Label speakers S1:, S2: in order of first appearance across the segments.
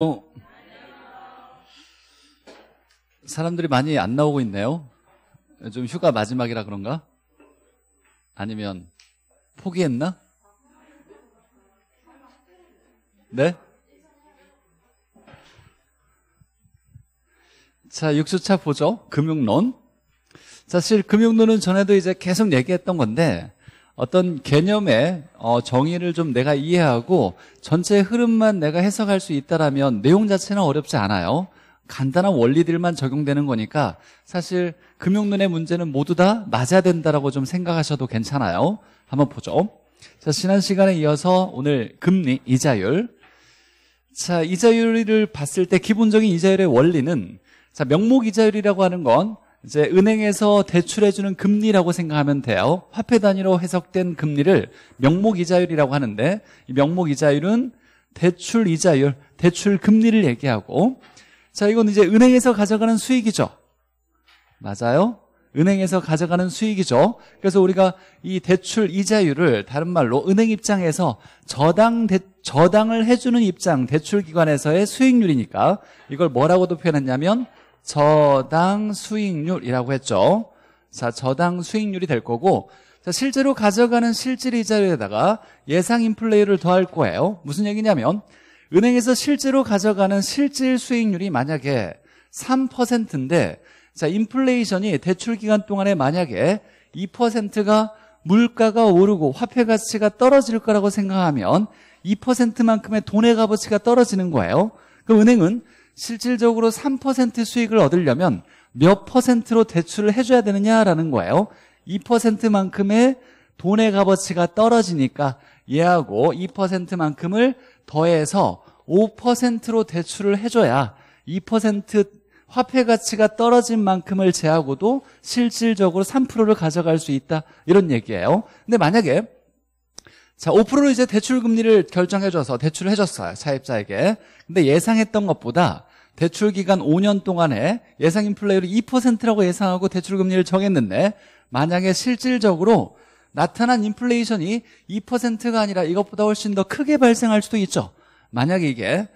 S1: 어. 사람들이 많이 안 나오고 있네요. 좀 휴가 마지막이라 그런가? 아니면 포기했나? 네? 자, 6주차 보죠. 금융론. 사실 금융론은 전에도 이제 계속 얘기했던 건데 어떤 개념의 어, 정의를 좀 내가 이해하고 전체 흐름만 내가 해석할 수 있다라면 내용 자체는 어렵지 않아요. 간단한 원리들만 적용되는 거니까 사실 금융론의 문제는 모두 다 맞아야 된다라고 좀 생각하셔도 괜찮아요. 한번 보죠. 자, 지난 시간에 이어서 오늘 금리, 이자율. 자, 이자율을 봤을 때 기본적인 이자율의 원리는 자, 명목 이자율이라고 하는 건 이제 은행에서 대출해주는 금리라고 생각하면 돼요. 화폐 단위로 해석된 금리를 명목 이자율이라고 하는데 이 명목 이자율은 대출 이자율, 대출 금리를 얘기하고 자 이건 이제 은행에서 가져가는 수익이죠. 맞아요? 은행에서 가져가는 수익이죠. 그래서 우리가 이 대출 이자율을 다른 말로 은행 입장에서 저당 대, 저당을 해주는 입장, 대출 기관에서의 수익률이니까 이걸 뭐라고도 표현했냐면 저당 수익률이라고 했죠. 자, 저당 수익률이 될 거고 자, 실제로 가져가는 실질 이자율에다가 예상 인플레이를 더할 거예요. 무슨 얘기냐면 은행에서 실제로 가져가는 실질 수익률이 만약에 3%인데 자, 인플레이션이 대출 기간 동안에 만약에 2%가 물가가 오르고 화폐 가치가 떨어질 거라고 생각하면 2%만큼의 돈의 값어치가 떨어지는 거예요. 그럼 은행은 실질적으로 3% 수익을 얻으려면 몇 퍼센트로 대출을 해줘야 되느냐라는 거예요 2%만큼의 돈의 값어치가 떨어지니까 얘하고 2%만큼을 더해서 5%로 대출을 해줘야 2% 화폐 가치가 떨어진 만큼을 제하고도 실질적으로 3%를 가져갈 수 있다 이런 얘기예요 근데 만약에 자 5%로 이제 대출 금리를 결정해줘서 대출을 해줬어요 차입자에게 근데 예상했던 것보다 대출 기간 5년 동안에 예상 인플레이를 2%라고 예상하고 대출 금리를 정했는데 만약에 실질적으로 나타난 인플레이션이 2%가 아니라 이것보다 훨씬 더 크게 발생할 수도 있죠. 만약에 이게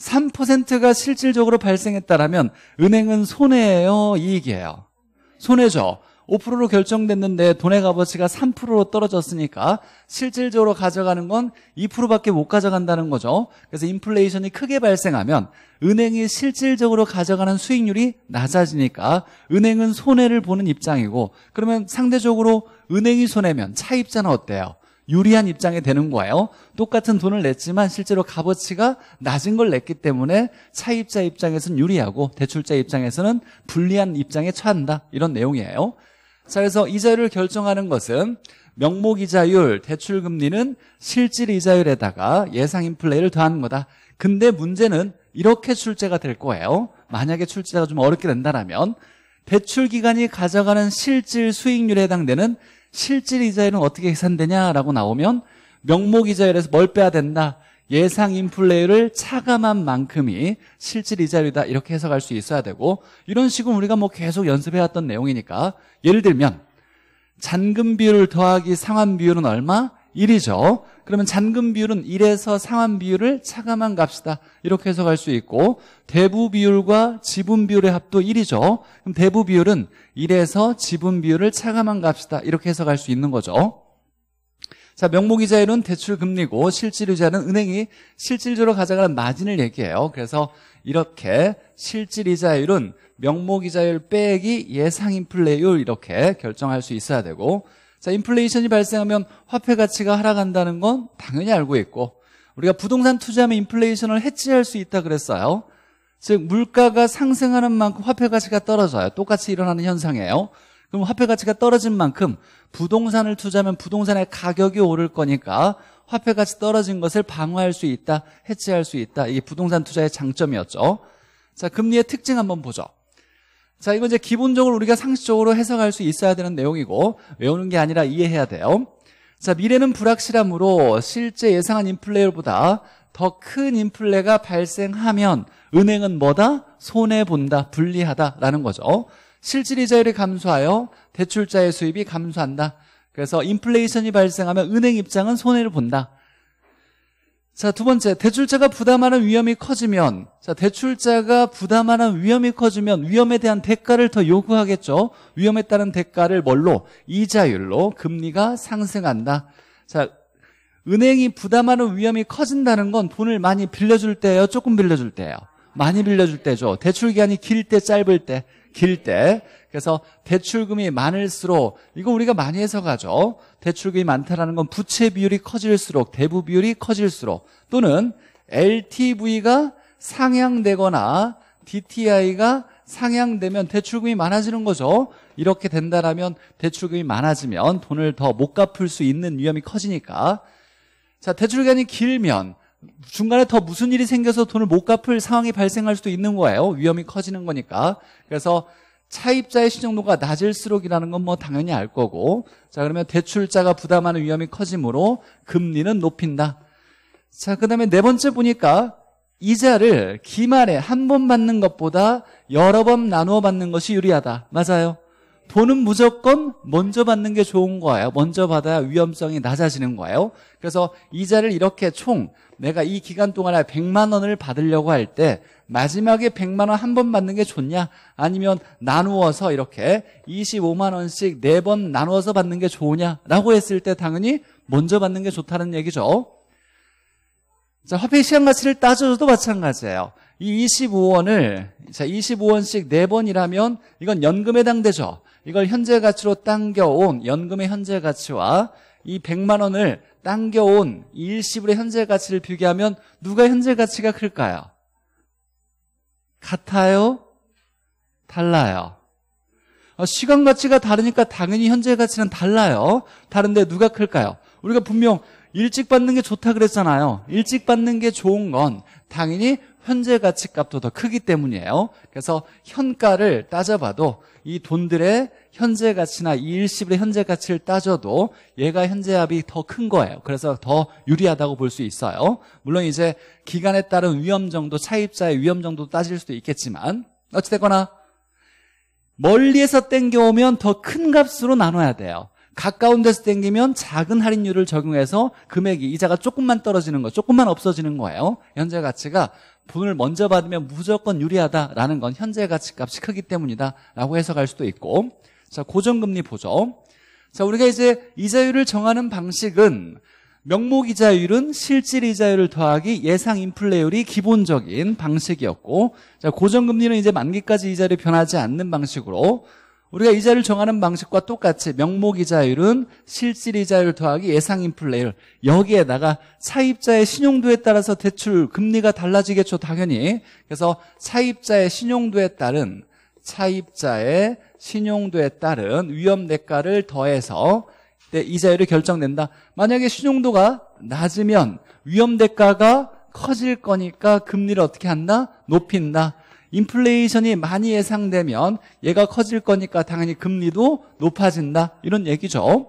S1: 3%가 실질적으로 발생했다라면 은행은 손해예요, 이익이에요? 손해죠. 5%로 결정됐는데 돈의 값어치가 3%로 떨어졌으니까 실질적으로 가져가는 건 2%밖에 못 가져간다는 거죠. 그래서 인플레이션이 크게 발생하면 은행이 실질적으로 가져가는 수익률이 낮아지니까 은행은 손해를 보는 입장이고 그러면 상대적으로 은행이 손해면 차입자는 어때요? 유리한 입장이 되는 거예요. 똑같은 돈을 냈지만 실제로 값어치가 낮은 걸 냈기 때문에 차입자 입장에서는 유리하고 대출자 입장에서는 불리한 입장에 처한다. 이런 내용이에요. 자, 그래서 이자율을 결정하는 것은 명목 이자율, 대출 금리는 실질 이자율에다가 예상 인플레이를 더하는 거다. 근데 문제는 이렇게 출제가 될 거예요. 만약에 출제가 좀 어렵게 된다라면 대출 기간이 가져가는 실질 수익률에 해당되는 실질 이자율은 어떻게 계산되냐라고 나오면 명목 이자율에서 뭘 빼야 된다. 예상 인플레를 이 차감한 만큼이 실질 이자율이다 이렇게 해석할 수 있어야 되고 이런 식으로 우리가 뭐 계속 연습해왔던 내용이니까 예를 들면 잔금 비율 더하기 상환 비율은 얼마? 1이죠. 그러면 잔금 비율은 1에서 상환 비율을 차감한 값이다. 이렇게 해석할 수 있고 대부 비율과 지분 비율의 합도 1이죠. 그럼 대부 비율은 1에서 지분 비율을 차감한 값이다. 이렇게 해석할 수 있는 거죠. 자, 명목이자율은 대출금리고 실질이자는 은행이 실질적으로 가져가는 마진을 얘기해요. 그래서 이렇게 실질이자율은 명목이자율 빼기 예상인플레이율 이렇게 결정할 수 있어야 되고 자 인플레이션이 발생하면 화폐 가치가 하락한다는 건 당연히 알고 있고 우리가 부동산 투자하면 인플레이션을 해치할 수 있다 그랬어요. 즉 물가가 상승하는 만큼 화폐 가치가 떨어져요. 똑같이 일어나는 현상이에요. 그럼 화폐 가치가 떨어진 만큼 부동산을 투자하면 부동산의 가격이 오를 거니까 화폐 가치 떨어진 것을 방어할 수 있다, 해체할 수 있다. 이게 부동산 투자의 장점이었죠. 자, 금리의 특징 한번 보죠. 자, 이건 이제 기본적으로 우리가 상식적으로 해석할 수 있어야 되는 내용이고 외우는 게 아니라 이해해야 돼요. 자, 미래는 불확실함으로 실제 예상한 인플레이보다 더 큰 인플레가 발생하면 은행은 뭐다? 손해본다, 불리하다라는 거죠. 실질이자율이 감소하여 대출자의 수입이 감소한다. 그래서 인플레이션이 발생하면 은행 입장은 손해를 본다. 자, 두 번째. 대출자가 부담하는 위험이 커지면, 자, 대출자가 부담하는 위험이 커지면 위험에 대한 대가를 더 요구하겠죠. 위험에 따른 대가를 뭘로? 이자율로 금리가 상승한다. 자, 은행이 부담하는 위험이 커진다는 건 돈을 많이 빌려줄 때예요? 조금 빌려줄 때예요? 많이 빌려줄 때죠. 대출 기한이 길 때, 짧을 때. 길 때. 그래서 대출금이 많을수록 이거 우리가 많이 해석하죠. 대출금이 많다라는 건 부채 비율이 커질수록 대부 비율이 커질수록 또는 LTV가 상향되거나 DTI가 상향되면 대출금이 많아지는 거죠. 이렇게 된다라면 대출금이 많아지면 돈을 더 못 갚을 수 있는 위험이 커지니까. 자, 대출기간이 길면 중간에 더 무슨 일이 생겨서 돈을 못 갚을 상황이 발생할 수도 있는 거예요. 위험이 커지는 거니까. 그래서 차입자의 신용도가 낮을수록이라는 건 뭐 당연히 알 거고. 자, 그러면 대출자가 부담하는 위험이 커지므로 금리는 높인다. 자, 그 다음에 네 번째 보니까 이자를 기말에 한 번 받는 것보다 여러 번 나누어 받는 것이 유리하다. 맞아요. 돈은 무조건 먼저 받는 게 좋은 거예요. 먼저 받아야 위험성이 낮아지는 거예요. 그래서 이자를 이렇게 총 내가 이 기간 동안에 100만 원을 받으려고 할 때 마지막에 100만 원 한 번 받는 게 좋냐? 아니면 나누어서 이렇게 25만 원씩 네 번 나누어서 받는 게 좋으냐라고 했을 때 당연히 먼저 받는 게 좋다는 얘기죠. 자, 화폐 시간 가치를 따져도 마찬가지예요. 이 25원을 자 25원씩 4번이라면 이건 연금에 해당되죠. 이걸 현재 가치로 당겨온 연금의 현재 가치와 이 100만 원을 당겨온 일시불의 현재 가치를 비교하면 누가 현재 가치가 클까요? 같아요? 달라요? 어, 시간 가치가 다르니까 당연히 현재 가치는 달라요. 다른데 누가 클까요? 우리가 분명 일찍 받는 게 좋다 그랬잖아요. 일찍 받는 게 좋은 건 당연히 현재 가치값도 더 크기 때문이에요. 그래서 현가를 따져봐도 이 돈들의 현재 가치나 이 일시불의 현재 가치를 따져도 얘가 현재 압이더 큰 거예요. 그래서 더 유리하다고 볼 수 있어요. 물론 이제 기간에 따른 위험 정도, 차입자의 위험 정도 따질 수도 있겠지만 어찌됐거나 멀리에서 땡겨오면 더 큰 값으로 나눠야 돼요. 가까운 데서 땡기면 작은 할인율을 적용해서 금액이 이자가 조금만 떨어지는 거 조금만 없어지는 거예요 현재 가치가 분을 먼저 받으면 무조건 유리하다라는 건 현재 가치값이 크기 때문이다 라고 해석할 수도 있고 자 고정금리 보죠 자 우리가 이제 이자율을 정하는 방식은 명목 이자율은 실질 이자율을 더하기 예상 인플레율이 기본적인 방식이었고 자 고정금리는 이제 만기까지 이자율이 변하지 않는 방식으로 우리가 이자를 정하는 방식과 똑같이 명목 이자율은 실질 이자율 더하기 예상 인플레율 이 여기에다가 차입자의 신용도에 따라서 대출 금리가 달라지겠죠 당연히 그래서 차입자의 신용도에 따른 차입자의 신용도에 따른 위험 대가를 더해서 네, 이자율이 결정된다 만약에 신용도가 낮으면 위험 대가가 커질 거니까 금리를 어떻게 한다? 높인다 인플레이션이 많이 예상되면 얘가 커질 거니까 당연히 금리도 높아진다 이런 얘기죠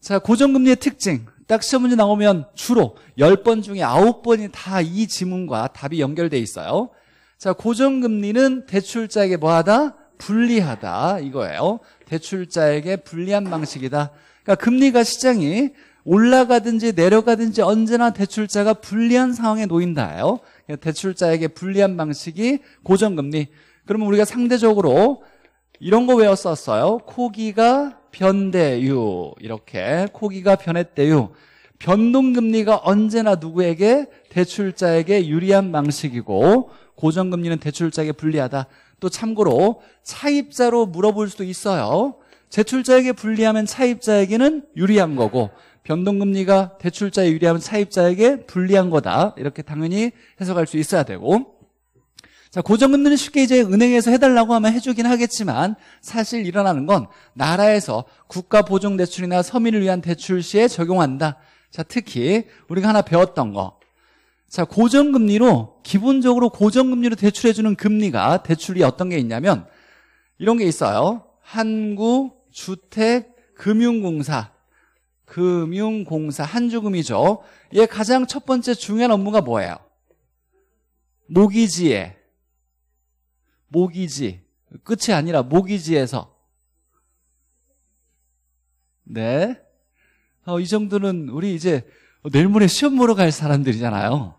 S1: 자 고정금리의 특징 딱 시험 문제 나오면 주로 10번 중에 9번이 다 이 지문과 답이 연결돼 있어요 자 고정금리는 대출자에게 뭐하다? 불리하다 이거예요 대출자에게 불리한 방식이다 그러니까 금리가 시장이 올라가든지 내려가든지 언제나 대출자가 불리한 상황에 놓인다요 대출자에게 불리한 방식이 고정금리. 그러면 우리가 상대적으로 이런 거 외웠었어요. 코기가 변대유 이렇게 코기가 변했대유. 변동금리가 언제나 누구에게 대출자에게 유리한 방식이고 고정금리는 대출자에게 불리하다. 또 참고로 차입자로 물어볼 수도 있어요. 제출자에게 불리하면 차입자에게는 유리한 거고 변동금리가 대출자에 유리하면 차입자에게 불리한 거다. 이렇게 당연히 해석할 수 있어야 되고 자, 고정금리는 쉽게 이제 은행에서 해달라고 하면 해주긴 하겠지만 사실 일어나는 건 나라에서 국가보증대출이나 서민을 위한 대출 시에 적용한다. 자, 특히 우리가 하나 배웠던 거. 자, 고정금리로 기본적으로 고정금리로 대출해주는 금리가 대출이 어떤 게 있냐면 이런 게 있어요. 한국 주택 금융공사 금융공사 한주금이죠. 얘 가장 첫 번째 중요한 업무가 뭐예요? 모기지에 모기지 끝이 아니라 모기지에서 네. 어, 이 정도는 우리 이제 내일 모레 시험 보러 갈 사람들이잖아요.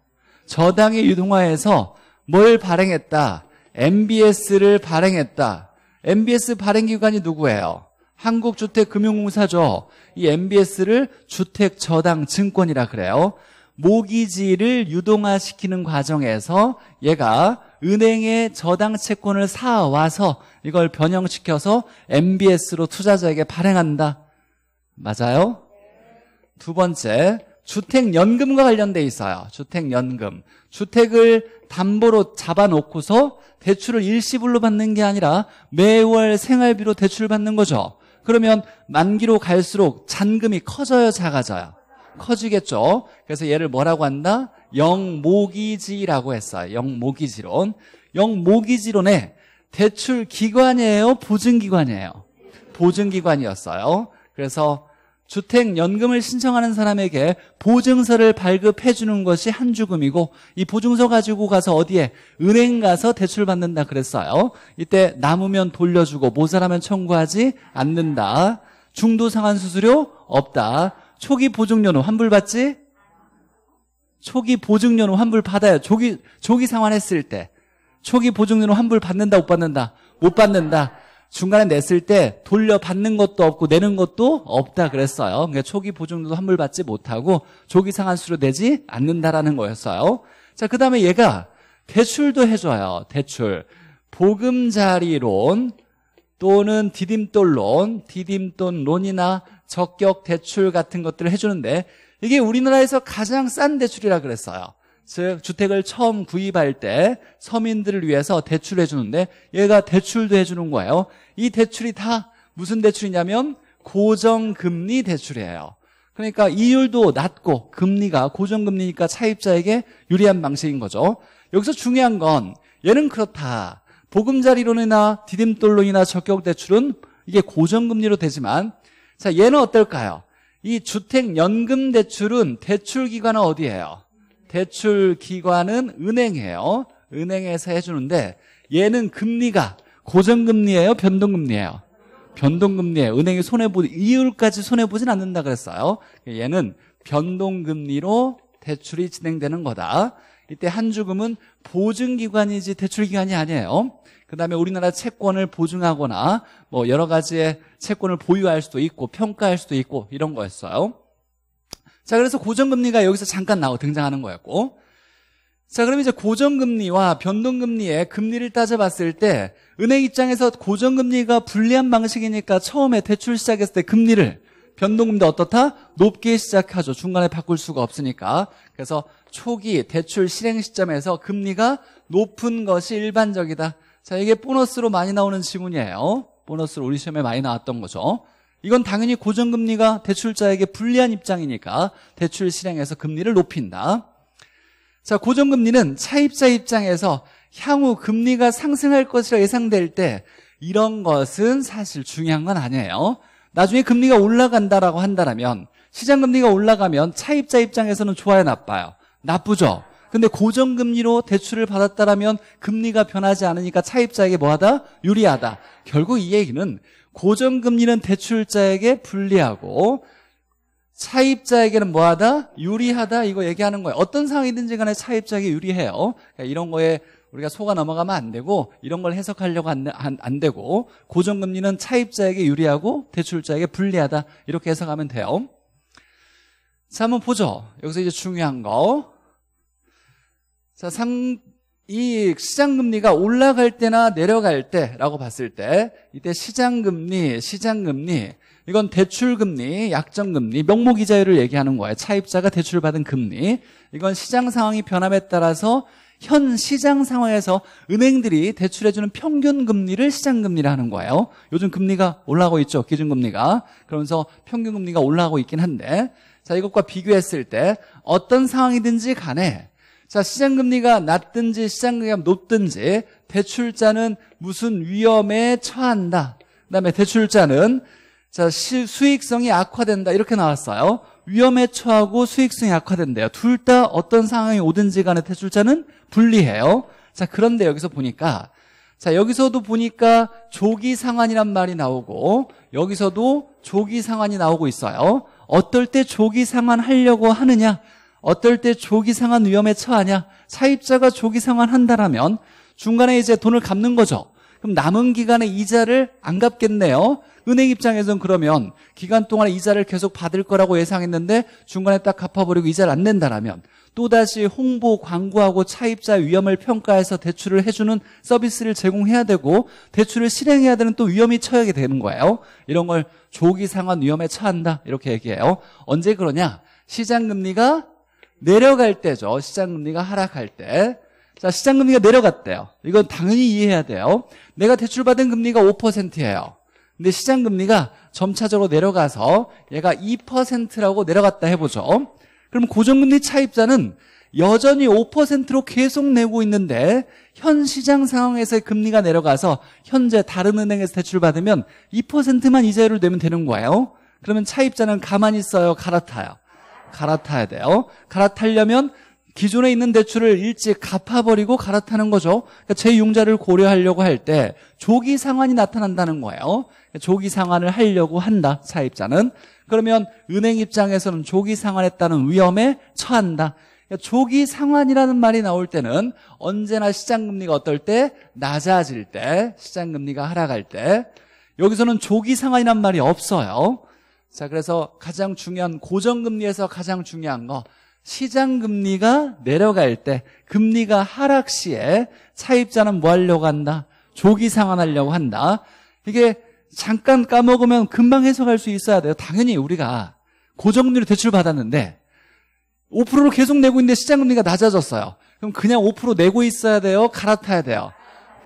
S1: 저당의 유동화에서 뭘 발행했다. MBS를 발행했다. MBS 발행 기관이 누구예요? 한국주택금융공사죠. 이 MBS를 주택저당증권이라 그래요. 모기지를 유동화시키는 과정에서 얘가 은행에 저당 채권을 사와서 이걸 변형시켜서 MBS로 투자자에게 발행한다. 맞아요? 두 번째, 주택연금과 관련돼 있어요. 주택연금. 주택을 담보로 잡아놓고서 대출을 일시불로 받는 게 아니라 매월 생활비로 대출을 받는 거죠. 그러면 만기로 갈수록 잔금이 커져요, 작아져요? 커지겠죠. 그래서 얘를 뭐라고 한다? 영모기지라고 했어요. 영모기지론. 영모기지론에 대출 기관이에요, 보증기관이에요? 보증기관이었어요. 그래서 주택연금을 신청하는 사람에게 보증서를 발급해 주는 것이 한주금이고 이 보증서 가지고 가서 어디에 은행 가서 대출 받는다 그랬어요 이때 남으면 돌려주고 모자라면 청구하지 않는다 중도 상환 수수료 없다 초기 보증료는 환불받지 초기 보증료는 환불받아요 조기, 조기 상환했을 때 초기 보증료는 환불받는다 못 받는다 못 받는다 중간에 냈을 때 돌려받는 것도 없고 내는 것도 없다 그랬어요. 그러니까 초기 보증도 환불받지 못하고 조기 상환수로 내지 않는다라는 거였어요. 자, 그 다음에 얘가 대출도 해줘요. 대출. 보금자리론 또는 디딤돌론, 디딤돈론이나 적격 대출 같은 것들을 해주는데 이게 우리나라에서 가장 싼 대출이라 그랬어요. 즉 주택을 처음 구입할 때 서민들을 위해서 대출을 해주는데 얘가 대출도 해주는 거예요 이 대출이 다 무슨 대출이냐면 고정금리 대출이에요 그러니까 이율도 낮고 금리가 고정금리니까 차입자에게 유리한 방식인 거죠 여기서 중요한 건 얘는 그렇다 보금자리론이나 디딤돌론이나 적격대출은 이게 고정금리로 되지만 자 얘는 어떨까요? 이 주택연금대출은 대출기관은 어디예요? 대출 기관은 은행이에요. 은행에서 해주는데 얘는 금리가 고정금리예요? 변동금리예요? 변동금리에 은행이 손해보 이율까지 손해보진 않는다 그랬어요. 얘는 변동금리로 대출이 진행되는 거다. 이때 한주금은 보증기관이지 대출기관이 아니에요. 그 다음에 우리나라 채권을 보증하거나 뭐 여러 가지의 채권을 보유할 수도 있고 평가할 수도 있고 이런 거였어요. 자, 그래서 고정금리가 여기서 잠깐 나오 등장하는 거였고. 자, 그럼 이제 고정금리와 변동금리의 금리를 따져봤을 때 은행 입장에서 고정금리가 불리한 방식이니까 처음에 대출 시작했을 때 금리를 변동금리 어떻다? 높게 시작하죠. 중간에 바꿀 수가 없으니까. 그래서 초기 대출 실행 시점에서 금리가 높은 것이 일반적이다. 자, 이게 보너스로 많이 나오는 지문이에요. 보너스로 우리 시험에 많이 나왔던 거죠. 이건 당연히 고정금리가 대출자에게 불리한 입장이니까 대출 실행에서 금리를 높인다. 자, 고정금리는 차입자 입장에서 향후 금리가 상승할 것이라 예상될 때 이런 것은 사실 중요한 건 아니에요. 나중에 금리가 올라간다라고 한다면 시장금리가 올라가면 차입자 입장에서는 좋아요, 나빠요? 나쁘죠. 근데 고정금리로 대출을 받았다라면 금리가 변하지 않으니까 차입자에게 뭐하다? 유리하다. 결국 이 얘기는 고정금리는 대출자에게 불리하고 차입자에게는 뭐하다? 유리하다 이거 얘기하는 거예요 어떤 상황이든지 간에 차입자에게 유리해요 그러니까 이런 거에 우리가 속아 넘어가면 안 되고 이런 걸 해석하려고 안, 안, 안 되고 고정금리는 차입자에게 유리하고 대출자에게 불리하다 이렇게 해석하면 돼요 자 한번 보죠 여기서 이제 중요한 거자 상, 이 시장금리가 올라갈 때나 내려갈 때라고 봤을 때 이때 시장금리, 시장금리 이건 대출금리, 약정금리, 명목이자율을 얘기하는 거예요. 차입자가 대출받은 금리. 이건 시장 상황이 변함에 따라서 현 시장 상황에서 은행들이 대출해주는 평균 금리를 시장금리라 하는 거예요. 요즘 금리가 올라가고 있죠. 기준금리가. 그러면서 평균 금리가 올라가고 있긴 한데 자 이것과 비교했을 때 어떤 상황이든지 간에 자, 시장금리가 낮든지 시장금리가 높든지 대출자는 무슨 위험에 처한다. 그 다음에 대출자는 자, 수익성이 악화된다. 이렇게 나왔어요. 위험에 처하고 수익성이 악화된대요. 둘 다 어떤 상황이 오든지 간에 대출자는 불리해요. 자, 그런데 여기서 보니까 자, 여기서도 보니까 조기 상환이란 말이 나오고 여기서도 조기 상환이 나오고 있어요. 어떨 때 조기 상환하려고 하느냐? 어떨 때 조기 상환 위험에 처하냐? 차입자가 조기 상환한다라면 중간에 이제 돈을 갚는 거죠. 그럼 남은 기간에 이자를 안 갚겠네요. 은행 입장에선 그러면 기간 동안 이자를 계속 받을 거라고 예상했는데 중간에 딱 갚아버리고 이자를 안 낸다라면 또다시 홍보, 광고하고 차입자 위험을 평가해서 대출을 해주는 서비스를 제공해야 되고 대출을 실행해야 되는 또 위험이 처하게 되는 거예요. 이런 걸 조기 상환 위험에 처한다 이렇게 얘기해요. 언제 그러냐? 시장 금리가 내려갈 때죠. 시장금리가 하락할 때. 자, 시장금리가 내려갔대요. 이건 당연히 이해해야 돼요. 내가 대출받은 금리가 5%예요. 근데 시장금리가 점차적으로 내려가서 얘가 2%라고 내려갔다 해보죠. 그럼 고정금리 차입자는 여전히 5%로 계속 내고 있는데 현 시장 상황에서의 금리가 내려가서 현재 다른 은행에서 대출받으면 2%만 이자율을 내면 되는 거예요. 그러면 차입자는 가만히 있어요? 갈아타요? 갈아타야 돼요. 어? 갈아타려면 기존에 있는 대출을 일찍 갚아버리고 갈아타는 거죠. 그러니까 제융자를 고려하려고 할 때 조기 상환이 나타난다는 거예요. 그러니까 조기 상환을 하려고 한다, 사입자는. 그러면 은행 입장에서는 조기 상환했다는 위험에 처한다. 그러니까 조기 상환이라는 말이 나올 때는 언제나 시장금리가 어떨 때 낮아질 때 시장금리가 하락할 때 여기서는 조기 상환이란 말이 없어요 자, 그래서 가장 중요한 고정금리에서 가장 중요한 거 시장 금리가 내려갈 때 금리가 하락 시에 차입자는 뭐 하려고 한다? 조기 상환하려고 한다. 이게 잠깐 까먹으면 금방 해석할 수 있어야 돼요. 당연히 우리가 고정금리로 대출 받았는데 5%로 계속 내고 있는데 시장 금리가 낮아졌어요. 그럼 그냥 5% 내고 있어야 돼요? 갈아타야 돼요?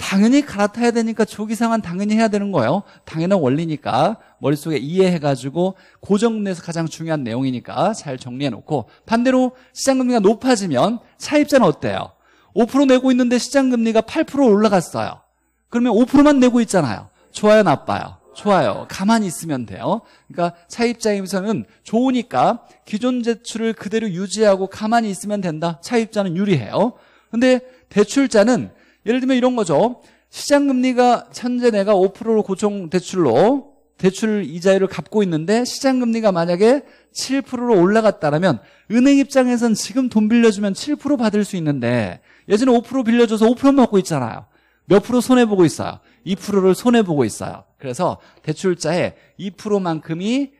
S1: 당연히 갈아타야 되니까 조기상환 당연히 해야 되는 거예요. 당연한 원리니까 머릿속에 이해해가지고 고정내에서 가장 중요한 내용이니까 잘 정리해놓고 반대로 시장금리가 높아지면 차입자는 어때요? 5% 내고 있는데 시장금리가 8% 올라갔어요. 그러면 5%만 내고 있잖아요. 좋아요, 나빠요? 좋아요. 가만히 있으면 돼요. 그러니까 차입자 임장에서는 좋으니까 기존 대출을 그대로 유지하고 가만히 있으면 된다. 차입자는 유리해요. 근데 대출자는 예를 들면 이런 거죠. 시장 금리가 현재 내가 5%로 고정 대출로 대출 이자율을 갚고 있는데 시장 금리가 만약에 7%로 올라갔다라면 은행 입장에선 지금 돈 빌려주면 7% 받을 수 있는데 예전에 5% 빌려줘서 5%만 먹고 있잖아요. 몇 프로 손해 보고 있어요. 2%를 손해 보고 있어요. 그래서 대출자의 2%만큼이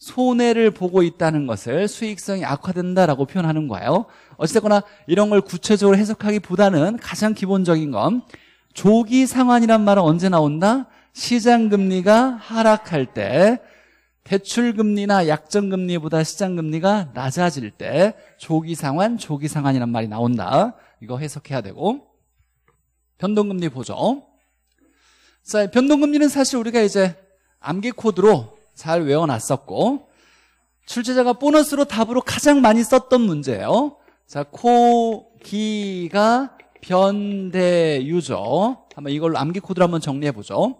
S1: 손해를 보고 있다는 것을 수익성이 악화된다라고 표현하는 거예요. 어쨌거나 이런 걸 구체적으로 해석하기보다는 가장 기본적인 건 조기 상환이란 말은 언제 나온다? 시장 금리가 하락할 때 대출 금리나 약정 금리보다 시장 금리가 낮아질 때 조기 상환, 조기 상환이란 말이 나온다. 이거 해석해야 되고 변동금리 보죠. 자, 변동금리는 사실 우리가 이제 암기 코드로 잘 외워놨었고 출제자가 보너스로 답으로 가장 많이 썼던 문제예요. 자, 코, 기가 변대유죠. 한번 이걸로 암기 코드를 한번 정리해보죠.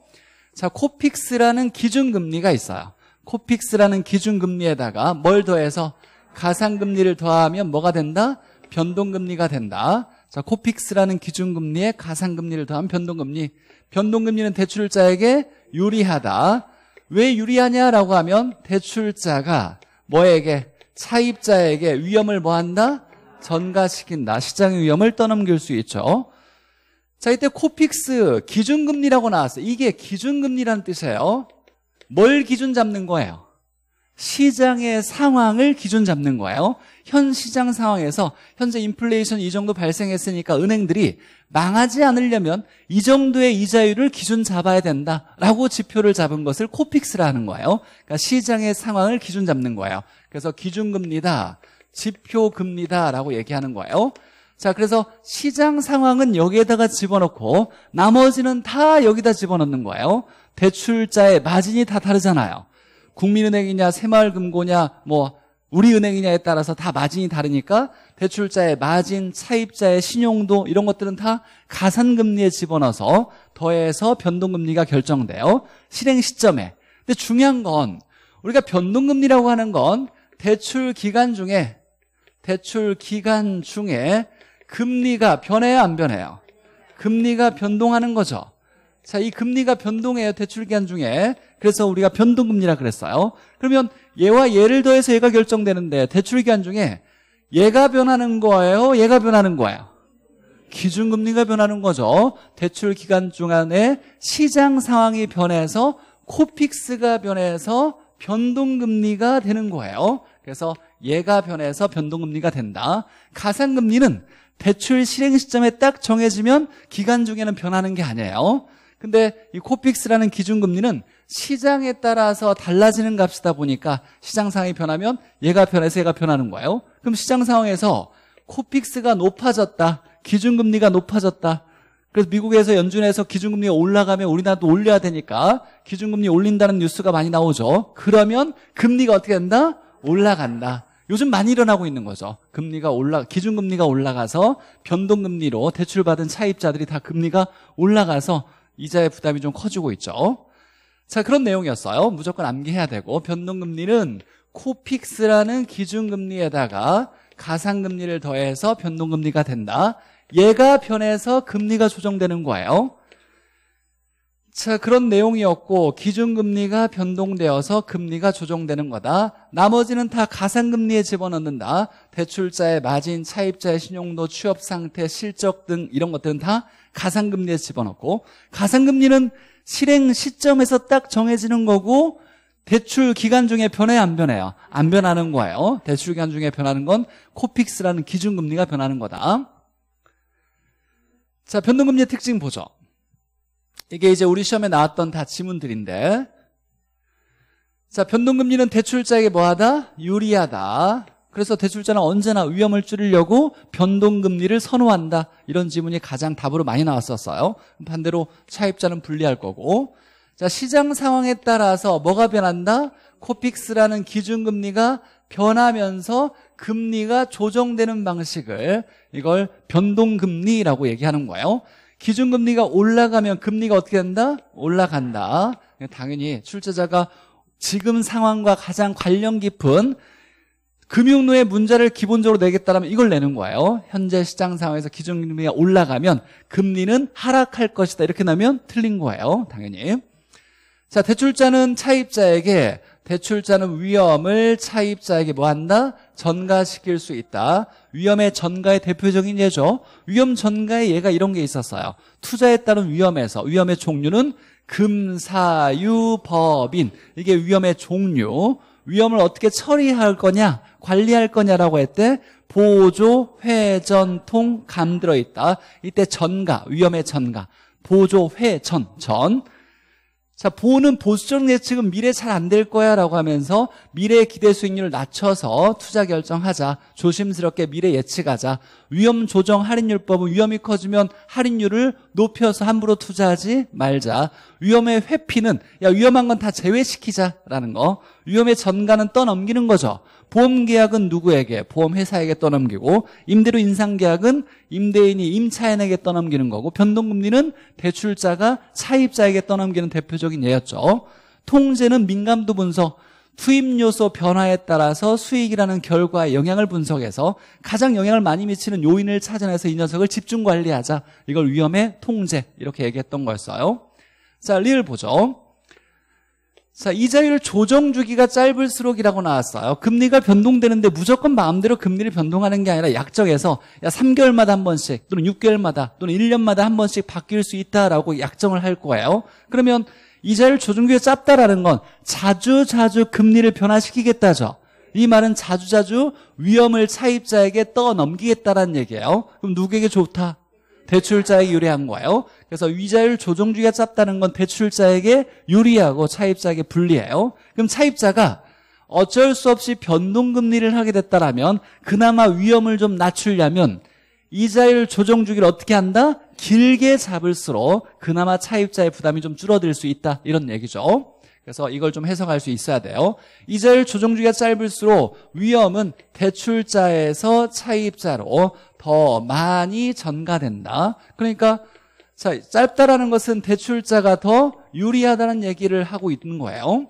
S1: 자, 코픽스라는 기준금리가 있어요. 코픽스라는 기준금리에다가 뭘 더해서 가상금리를 더하면 뭐가 된다? 변동금리가 된다. 자, 코픽스라는 기준금리에 가상금리를 더하면 변동금리. 변동금리는 대출자에게 유리하다. 왜 유리하냐라고 하면 대출자가 뭐에게 차입자에게 위험을 뭐한다? 전가시킨다. 시장의 위험을 떠넘길 수 있죠. 자, 이때 코픽스 기준금리라고 나왔어요. 이게 기준금리라는 뜻이에요. 뭘 기준 잡는 거예요? 시장의 상황을 기준 잡는 거예요. 현 시장 상황에서 현재 인플레이션 이 정도 발생했으니까 은행들이 망하지 않으려면 이 정도의 이자율을 기준 잡아야 된다라고 지표를 잡은 것을 코픽스라는 거예요. 그러니까 시장의 상황을 기준 잡는 거예요. 그래서 기준금리다, 지표금리다라고 얘기하는 거예요. 자, 그래서 시장 상황은 여기에다가 집어넣고 나머지는 다 여기다 집어넣는 거예요. 대출자의 마진이 다 다르잖아요. 국민은행이냐 새마을금고냐 뭐 우리은행이냐에 따라서 다 마진이 다르니까 대출자의 마진, 차입자의 신용도 이런 것들은 다 가산금리에 집어넣어서 더해서 변동금리가 결정돼요. 실행 시점에. 근데 중요한 건 우리가 변동금리라고 하는 건 대출 기간 중에 대출 기간 중에 금리가 변해요 안 변해요? 금리가 변동하는 거죠. 자, 이 금리가 변동해요. 대출 기간 중에. 그래서 우리가 변동금리라 그랬어요. 그러면 얘와 얘를 더해서 얘가 결정되는데 대출 기간 중에 얘가 변하는 거예요? 얘가 변하는 거예요? 기준금리가 변하는 거죠. 대출 기간 중간에 시장 상황이 변해서 코픽스가 변해서 변동금리가 되는 거예요. 그래서 얘가 변해서 변동금리가 된다. 가상금리는 대출 실행 시점에 딱 정해지면 기간 중에는 변하는 게 아니에요. 근데 이 코픽스라는 기준금리는 시장에 따라서 달라지는 값이다 보니까 시장 상황이 변하면 얘가 변해서 얘가 변하는 거예요. 그럼 시장 상황에서 코픽스가 높아졌다. 기준금리가 높아졌다. 그래서 미국에서 연준에서 기준금리가 올라가면 우리나라도 올려야 되니까 기준금리 올린다는 뉴스가 많이 나오죠. 그러면 금리가 어떻게 된다? 올라간다. 요즘 많이 일어나고 있는 거죠. 금리가 올라 기준금리가 올라가서 변동금리로 대출받은 차입자들이 다 금리가 올라가서 이자의 부담이 좀 커지고 있죠. 자, 그런 내용이었어요. 무조건 암기해야 되고 변동금리는 코픽스라는 기준금리에다가 가상금리를 더해서 변동금리가 된다. 얘가 변해서 금리가 조정되는 거예요. 자, 그런 내용이었고 기준금리가 변동되어서 금리가 조정되는 거다. 나머지는 다 가상금리에 집어넣는다. 대출자의 마진, 차입자의 신용도, 취업상태, 실적 등 이런 것들은 다 가상금리에 집어넣고 가상금리는 실행 시점에서 딱 정해지는 거고 대출 기간 중에 변해야 안 변해요? 안 변하는 거예요. 대출 기간 중에 변하는 건 코픽스라는 기준금리가 변하는 거다. 자, 변동금리의 특징 보죠. 이게 이제 우리 시험에 나왔던 다 지문들인데 자 변동금리는 대출자에게 뭐하다? 유리하다 그래서 대출자는 언제나 위험을 줄이려고 변동금리를 선호한다 이런 지문이 가장 답으로 많이 나왔었어요 반대로 차입자는 불리할 거고 자 시장 상황에 따라서 뭐가 변한다? 코픽스라는 기준금리가 변하면서 금리가 조정되는 방식을 이걸 변동금리라고 얘기하는 거예요 기준금리가 올라가면 금리가 어떻게 된다? 올라간다. 당연히 출제자가 지금 상황과 가장 관련 깊은 금융로의 문제를 기본적으로 내겠다면 라 이걸 내는 거예요. 현재 시장 상황에서 기준금리가 올라가면 금리는 하락할 것이다. 이렇게 나면 틀린 거예요. 당연히. 자, 대출자는 차입자에게 대출자는 위험을 차입자에게 뭐 한다? 전가시킬 수 있다. 위험의 전가의 대표적인 예죠. 위험 전가의 예가 이런 게 있었어요. 투자에 따른 위험에서 위험의 종류는 금사유법인 이게 위험의 종류. 위험을 어떻게 처리할 거냐, 관리할 거냐라고 할때 보조, 회전, 통, 감 들어있다. 이때 전가, 위험의 전가. 보조, 회전, 전. 자, 보는 보수적 예측은 미래 잘 안 될 거야 라고 하면서 미래의 기대 수익률을 낮춰서 투자 결정하자. 조심스럽게 미래 예측하자. 위험 조정 할인율법은 위험이 커지면 할인율을 높여서 함부로 투자하지 말자. 위험의 회피는 야, 위험한 건 다 제외시키자라는 거. 위험의 전가는 떠넘기는 거죠. 보험 계약은 누구에게? 보험 회사에게 떠넘기고 임대료 인상 계약은 임대인이 임차인에게 떠넘기는 거고 변동금리는 대출자가 차입자에게 떠넘기는 대표적인 예였죠. 통제는 민감도 분석, 투입 요소 변화에 따라서 수익이라는 결과에 영향을 분석해서 가장 영향을 많이 미치는 요인을 찾아내서 이 녀석을 집중 관리하자. 이걸 위험의 통제 이렇게 얘기했던 거였어요. 자, 리을 보죠. 자, 이자율 조정 주기가 짧을수록이라고 나왔어요. 금리가 변동되는데 무조건 마음대로 금리를 변동하는 게 아니라 약정에서 야 3개월마다 한 번씩 또는 6개월마다 또는 1년마다 한 번씩 바뀔 수 있다라고 약정을 할 거예요. 그러면 이자율 조정 주기가 짧다라는 건 자주 자주 금리를 변화시키겠다죠. 이 말은 자주자주 위험을 차입자에게 떠넘기겠다라는 얘기예요. 그럼 누구에게 좋다? 대출자에게 유리한 거예요. 그래서 위자율 조정주기가 짧다는 건 대출자에게 유리하고 차입자에게 불리해요. 그럼 차입자가 어쩔 수 없이 변동금리를 하게 됐다라면 그나마 위험을 좀 낮추려면 이자율 조정 주기를 어떻게 한다? 길게 잡을수록 그나마 차입자의 부담이 좀 줄어들 수 있다 이런 얘기죠 그래서 이걸 좀 해석할 수 있어야 돼요. 이자율 조정 주기가 짧을수록 위험은 대출자에서 차입자로 더 많이 전가된다. 그러니까 자, 짧다라는 것은 대출자가 더 유리하다는 얘기를 하고 있는 거예요.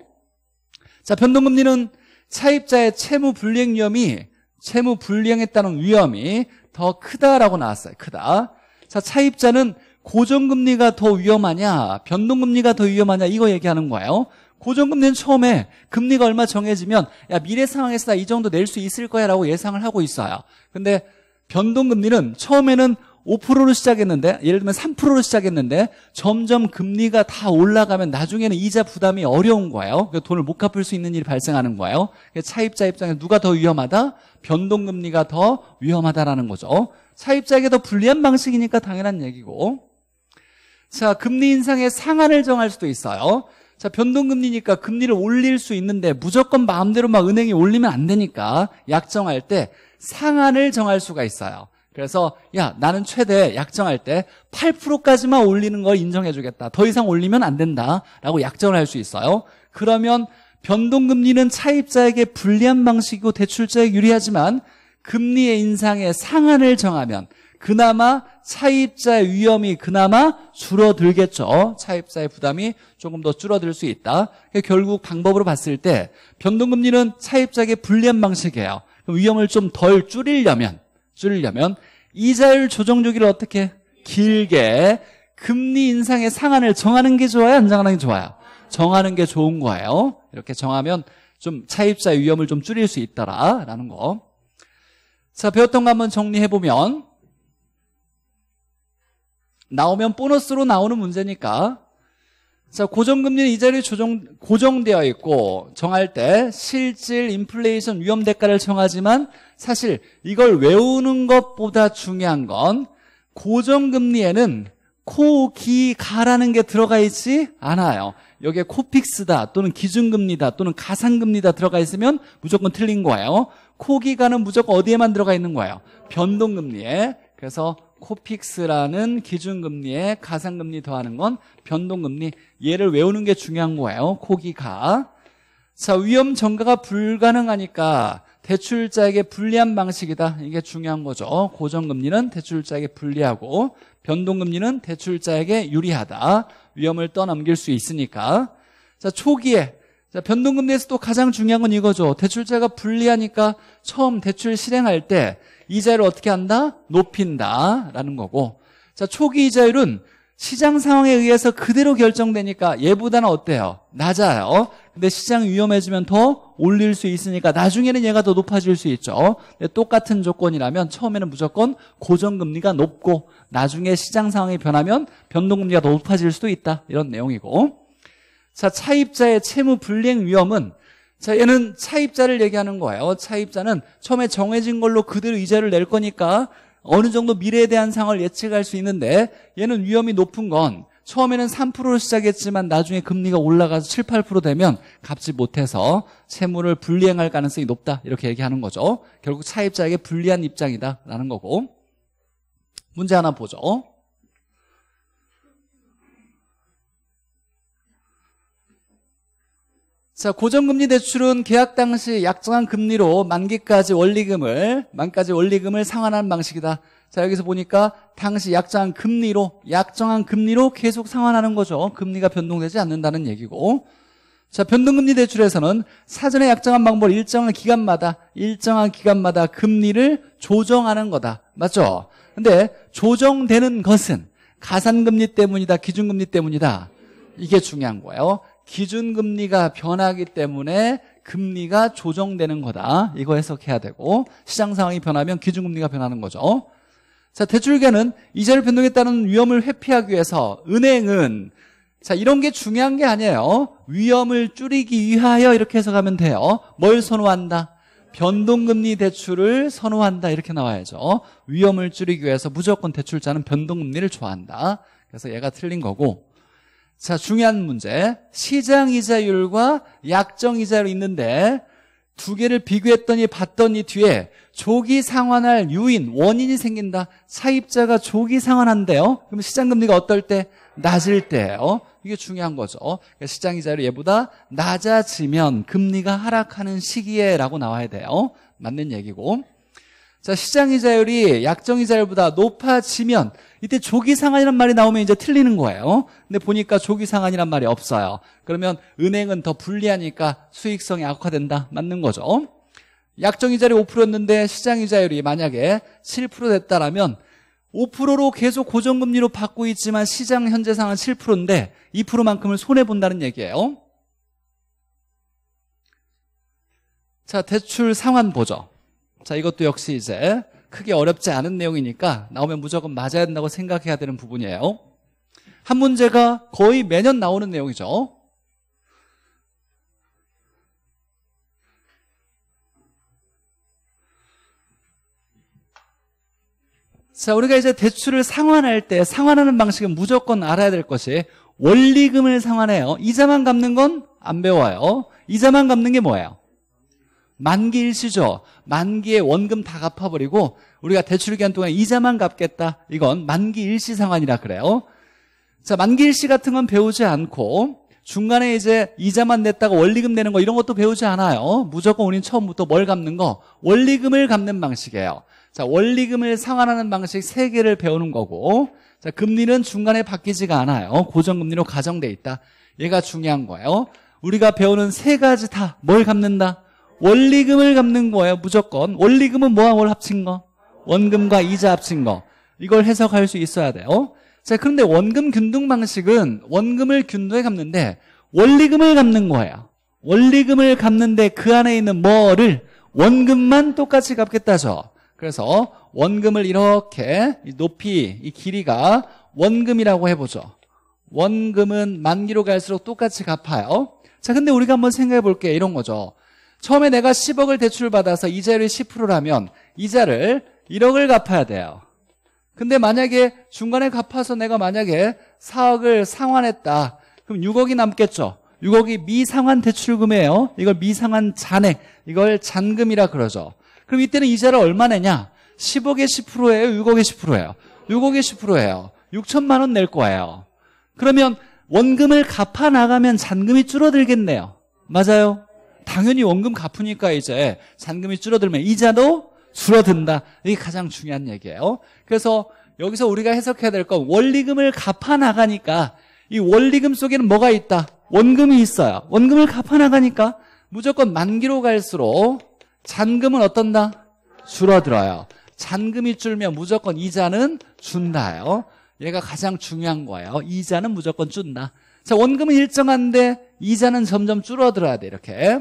S1: 자, 변동금리는 차입자의 채무 불이행 위험이 채무 불이행에 따른 위험이 더 크다라고 나왔어요. 크다. 자, 차입자는 고정금리가 더 위험하냐 변동금리가 더 위험하냐 이거 얘기하는 거예요 고정금리는 처음에 금리가 얼마 정해지면 야 미래 상황에서 나이 정도 낼 수 있을 거야 라고 예상을 하고 있어요 근데 변동금리는 처음에는 5%로 시작했는데 예를 들면 3%로 시작했는데 점점 금리가 다 올라가면 나중에는 이자 부담이 어려운 거예요 그러니까 돈을 못 갚을 수 있는 일이 발생하는 거예요 차입자 입장에 누가 더 위험하다? 변동금리가 더 위험하다라는 거죠 차입자에게 더 불리한 방식이니까 당연한 얘기고 자, 금리 인상의 상한을 정할 수도 있어요. 자, 변동금리니까 금리를 올릴 수 있는데 무조건 마음대로 막 은행이 올리면 안 되니까 약정할 때 상한을 정할 수가 있어요. 그래서 야, 나는 최대 약정할 때 8%까지만 올리는 걸 인정해 주겠다. 더 이상 올리면 안 된다라고 약정을 할 수 있어요. 그러면 변동금리는 차입자에게 불리한 방식이고 대출자에 유리하지만 금리의 인상의 상한을 정하면 그나마 차입자의 위험이 그나마 줄어들겠죠. 어? 차입자의 부담이 조금 더 줄어들 수 있다. 결국 방법으로 봤을 때 변동금리는 차입자에게 불리한 방식이에요. 위험을 좀 덜 줄이려면 줄이려면 이자율 조정 조기를 어떻게 길게 금리 인상의 상한을 정하는 게 좋아요? 안 정하는 게 좋아요? 정하는 게 좋은 거예요. 이렇게 정하면 좀 차입자의 위험을 좀 줄일 수 있다라는 거. 자, 배웠던 거 한번 정리해보면 나오면 보너스로 나오는 문제니까 자 고정금리는 이자율이 조정, 고정되어 있고 정할 때 실질 인플레이션 위험 대가를 정하지만 사실 이걸 외우는 것보다 중요한 건 고정금리에는 코, 기, 가라는 게 들어가 있지 않아요 여기에 코픽스다 또는 기준금리다 또는 가상금리다 들어가 있으면 무조건 틀린 거예요 코, 기가는 무조건 어디에만 들어가 있는 거예요 변동금리에 그래서 코픽스라는 기준금리에 가상금리 더하는 건 변동금리 얘를 외우는 게 중요한 거예요 코기가 자 위험 전가가 불가능하니까 대출자에게 불리한 방식이다 이게 중요한 거죠 고정금리는 대출자에게 불리하고 변동금리는 대출자에게 유리하다 위험을 떠넘길 수 있으니까 자 초기에 자, 변동금리에서 또 가장 중요한 건 이거죠. 대출자가 불리하니까 처음 대출 실행할 때 이자율을 어떻게 한다? 높인다라는 거고 자 초기 이자율은 시장 상황에 의해서 그대로 결정되니까 얘보다는 어때요? 낮아요. 근데 시장 위험해지면 더 올릴 수 있으니까 나중에는 얘가 더 높아질 수 있죠. 똑같은 조건이라면 처음에는 무조건 고정금리가 높고 나중에 시장 상황이 변하면 변동금리가 더 높아질 수도 있다. 이런 내용이고 자 차입자의 채무 불이행 위험은 자, 얘는 차입자를 얘기하는 거예요. 어, 차입자는 처음에 정해진 걸로 그대로 이자를 낼 거니까 어느 정도 미래에 대한 상황을 예측할 수 있는데 얘는 위험이 높은 건 처음에는 3%로 시작했지만 나중에 금리가 올라가서 7, 8% 되면 갚지 못해서 채무를 불리행할 가능성이 높다 이렇게 얘기하는 거죠. 결국 차입자에게 불리한 입장이다라는 거고 문제 하나 보죠. 자, 고정금리 대출은 계약 당시 약정한 금리로 만기까지 원리금을, 만까지 원리금을 상환하는 방식이다. 자, 여기서 보니까 당시 약정한 금리로, 약정한 금리로 계속 상환하는 거죠. 금리가 변동되지 않는다는 얘기고. 자, 변동금리 대출에서는 사전에 약정한 방법 을 일정한 기간마다, 일정한 기간마다 금리를 조정하는 거다. 맞죠? 근데 조정되는 것은 가산금리 때문이다, 기준금리 때문이다. 이게 중요한 거예요. 기준금리가 변하기 때문에 금리가 조정되는 거다 이거 해석해야 되고 시장 상황이 변하면 기준금리가 변하는 거죠 자 대출계는 이자율 변동에 따른 위험을 회피하기 위해서 은행은 자 이런 게 중요한 게 아니에요 위험을 줄이기 위하여 이렇게 해석하면 돼요 뭘 선호한다 변동금리 대출을 선호한다 이렇게 나와야죠 위험을 줄이기 위해서 무조건 대출자는 변동금리를 좋아한다 그래서 얘가 틀린 거고 자, 중요한 문제. 시장 이자율과 약정 이자율이 있는데 두 개를 비교했더니 봤더니 뒤에 조기 상환할 유인, 원인이 생긴다. 차입자가 조기 상환한대요. 그럼 시장 금리가 어떨 때? 낮을 때예요. 이게 중요한 거죠. 그러니까 시장 이자율이 얘보다 낮아지면 금리가 하락하는 시기에라고 나와야 돼요. 맞는 얘기고. 자, 시장이자율이 약정이자율보다 높아지면 이때 조기상환이란 말이 나오면 이제 틀리는 거예요. 근데 보니까 조기상환이란 말이 없어요. 그러면 은행은 더 불리하니까 수익성이 악화된다. 맞는 거죠. 약정이자율이 5%였는데 시장이자율이 만약에 7% 됐다라면 5%로 계속 고정금리로 받고 있지만 시장 현재 상은 7%인데 2%만큼을 손해본다는 얘기예요. 자, 대출 상환 보죠. 자, 이것도 역시 이제 크게 어렵지 않은 내용이니까 나오면 무조건 맞아야 된다고 생각해야 되는 부분이에요. 한 문제가 거의 매년 나오는 내용이죠. 자, 우리가 이제 대출을 상환할 때 상환하는 방식은 무조건 알아야 될 것이 원리금을 상환해요. 이자만 갚는 건 안 배워요. 이자만 갚는 게 뭐예요? 만기 일시죠. 만기에 원금 다 갚아버리고 우리가 대출 기간 동안 이자만 갚겠다. 이건 만기 일시 상환이라 그래요. 자, 만기 일시 같은 건 배우지 않고 중간에 이제 이자만 냈다가 원리금 내는 거 이런 것도 배우지 않아요. 무조건 우린 처음부터 뭘 갚는 거? 원리금을 갚는 방식이에요. 자, 원리금을 상환하는 방식 세개를 배우는 거고 자, 금리는 중간에 바뀌지가 않아요. 고정금리로 가정돼 있다. 얘가 중요한 거예요. 우리가 배우는 세 가지 다 뭘 갚는다? 원리금을 갚는 거예요 무조건 원리금은 뭐와 뭘 합친 거? 원금과 이자 합친 거 이걸 해석할 수 있어야 돼요 자 그런데 원금 균등 방식은 원금을 균등에 갚는데 원리금을 갚는 거예요 원리금을 갚는데 그 안에 있는 뭐를 원금만 똑같이 갚겠다죠 그래서 원금을 이렇게 높이 이 길이가 원금이라고 해보죠 원금은 만기로 갈수록 똑같이 갚아요 자 근데 우리가 한번 생각해 볼게 이런 거죠 처음에 내가 10억을 대출받아서 이자율이 10%라면 이자를 1억을 갚아야 돼요. 근데 만약에 중간에 갚아서 내가 만약에 4억을 상환했다. 그럼 6억이 남겠죠. 6억이 미상환 대출금이에요. 이걸 미상환 잔액, 이걸 잔금이라 그러죠. 그럼 이때는 이자를 얼마 내냐? 10억에 10%예요? 6억에 10%예요? 6억에 10%예요. 6천만 원 낼 거예요. 그러면 원금을 갚아 나가면 잔금이 줄어들겠네요. 맞아요? 당연히 원금 갚으니까 이제 잔금이 줄어들면 이자도 줄어든다. 이게 가장 중요한 얘기예요. 그래서 여기서 우리가 해석해야 될 건 원리금을 갚아 나가니까 이 원리금 속에는 뭐가 있다? 원금이 있어요. 원금을 갚아 나가니까 무조건 만기로 갈수록 잔금은 어떤다? 줄어들어요. 잔금이 줄면 무조건 이자는 준다요. 얘가 가장 중요한 거예요. 이자는 무조건 준다. 자, 원금은 일정한데 이자는 점점 줄어들어야 돼, 이렇게.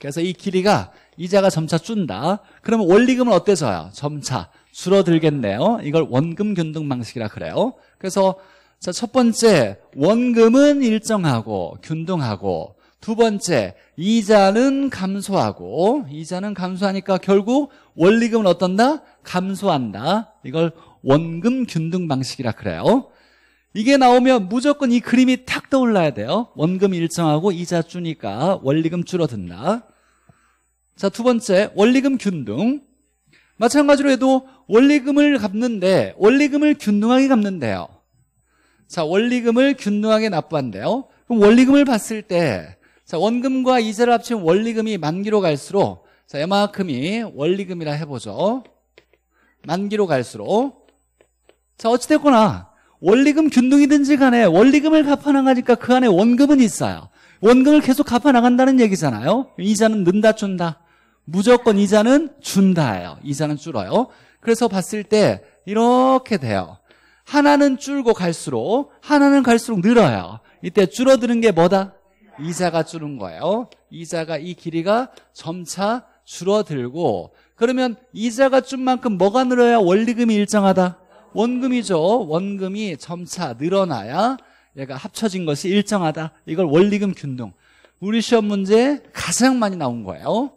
S1: 그래서 이 길이가 이자가 점차 준다. 그러면 원리금은 어때서요? 점차 줄어들겠네요. 이걸 원금 균등 방식이라 그래요. 그래서 자, 첫 번째 원금은 일정하고 균등하고 두 번째 이자는 감소하고 이자는 감소하니까 결국 원리금은 어떤다? 감소한다. 이걸 원금 균등 방식이라 그래요. 이게 나오면 무조건 이 그림이 탁 떠올라야 돼요. 원금 일정하고 이자 주니까 원리금 줄어든다. 자, 두 번째, 원리금 균등. 마찬가지로 해도 원리금을 갚는데, 원리금을 균등하게 갚는데요. 자, 원리금을 균등하게 납부한대요. 그럼 원리금을 봤을 때, 자, 원금과 이자를 합친 원리금이 만기로 갈수록, 자, 이만큼이 원리금이라 해보죠. 만기로 갈수록, 자, 어찌됐거나, 원리금 균등이든지 간에 원리금을 갚아나가니까 그 안에 원금은 있어요. 원금을 계속 갚아나간다는 얘기잖아요. 이자는 는다 준다. 무조건 이자는 준다예요. 이자는 줄어요. 그래서 봤을 때 이렇게 돼요. 하나는 줄고 갈수록 하나는 갈수록 늘어요. 이때 줄어드는 게 뭐다? 이자가 줄은 거예요. 이자가 이 길이가 점차 줄어들고 그러면 이자가 줄 만큼 뭐가 늘어야 원리금이 일정하다? 원금이죠. 원금이 점차 늘어나야 얘가 합쳐진 것이 일정하다. 이걸 원리금 균등. 우리 시험 문제 가장 많이 나온 거예요.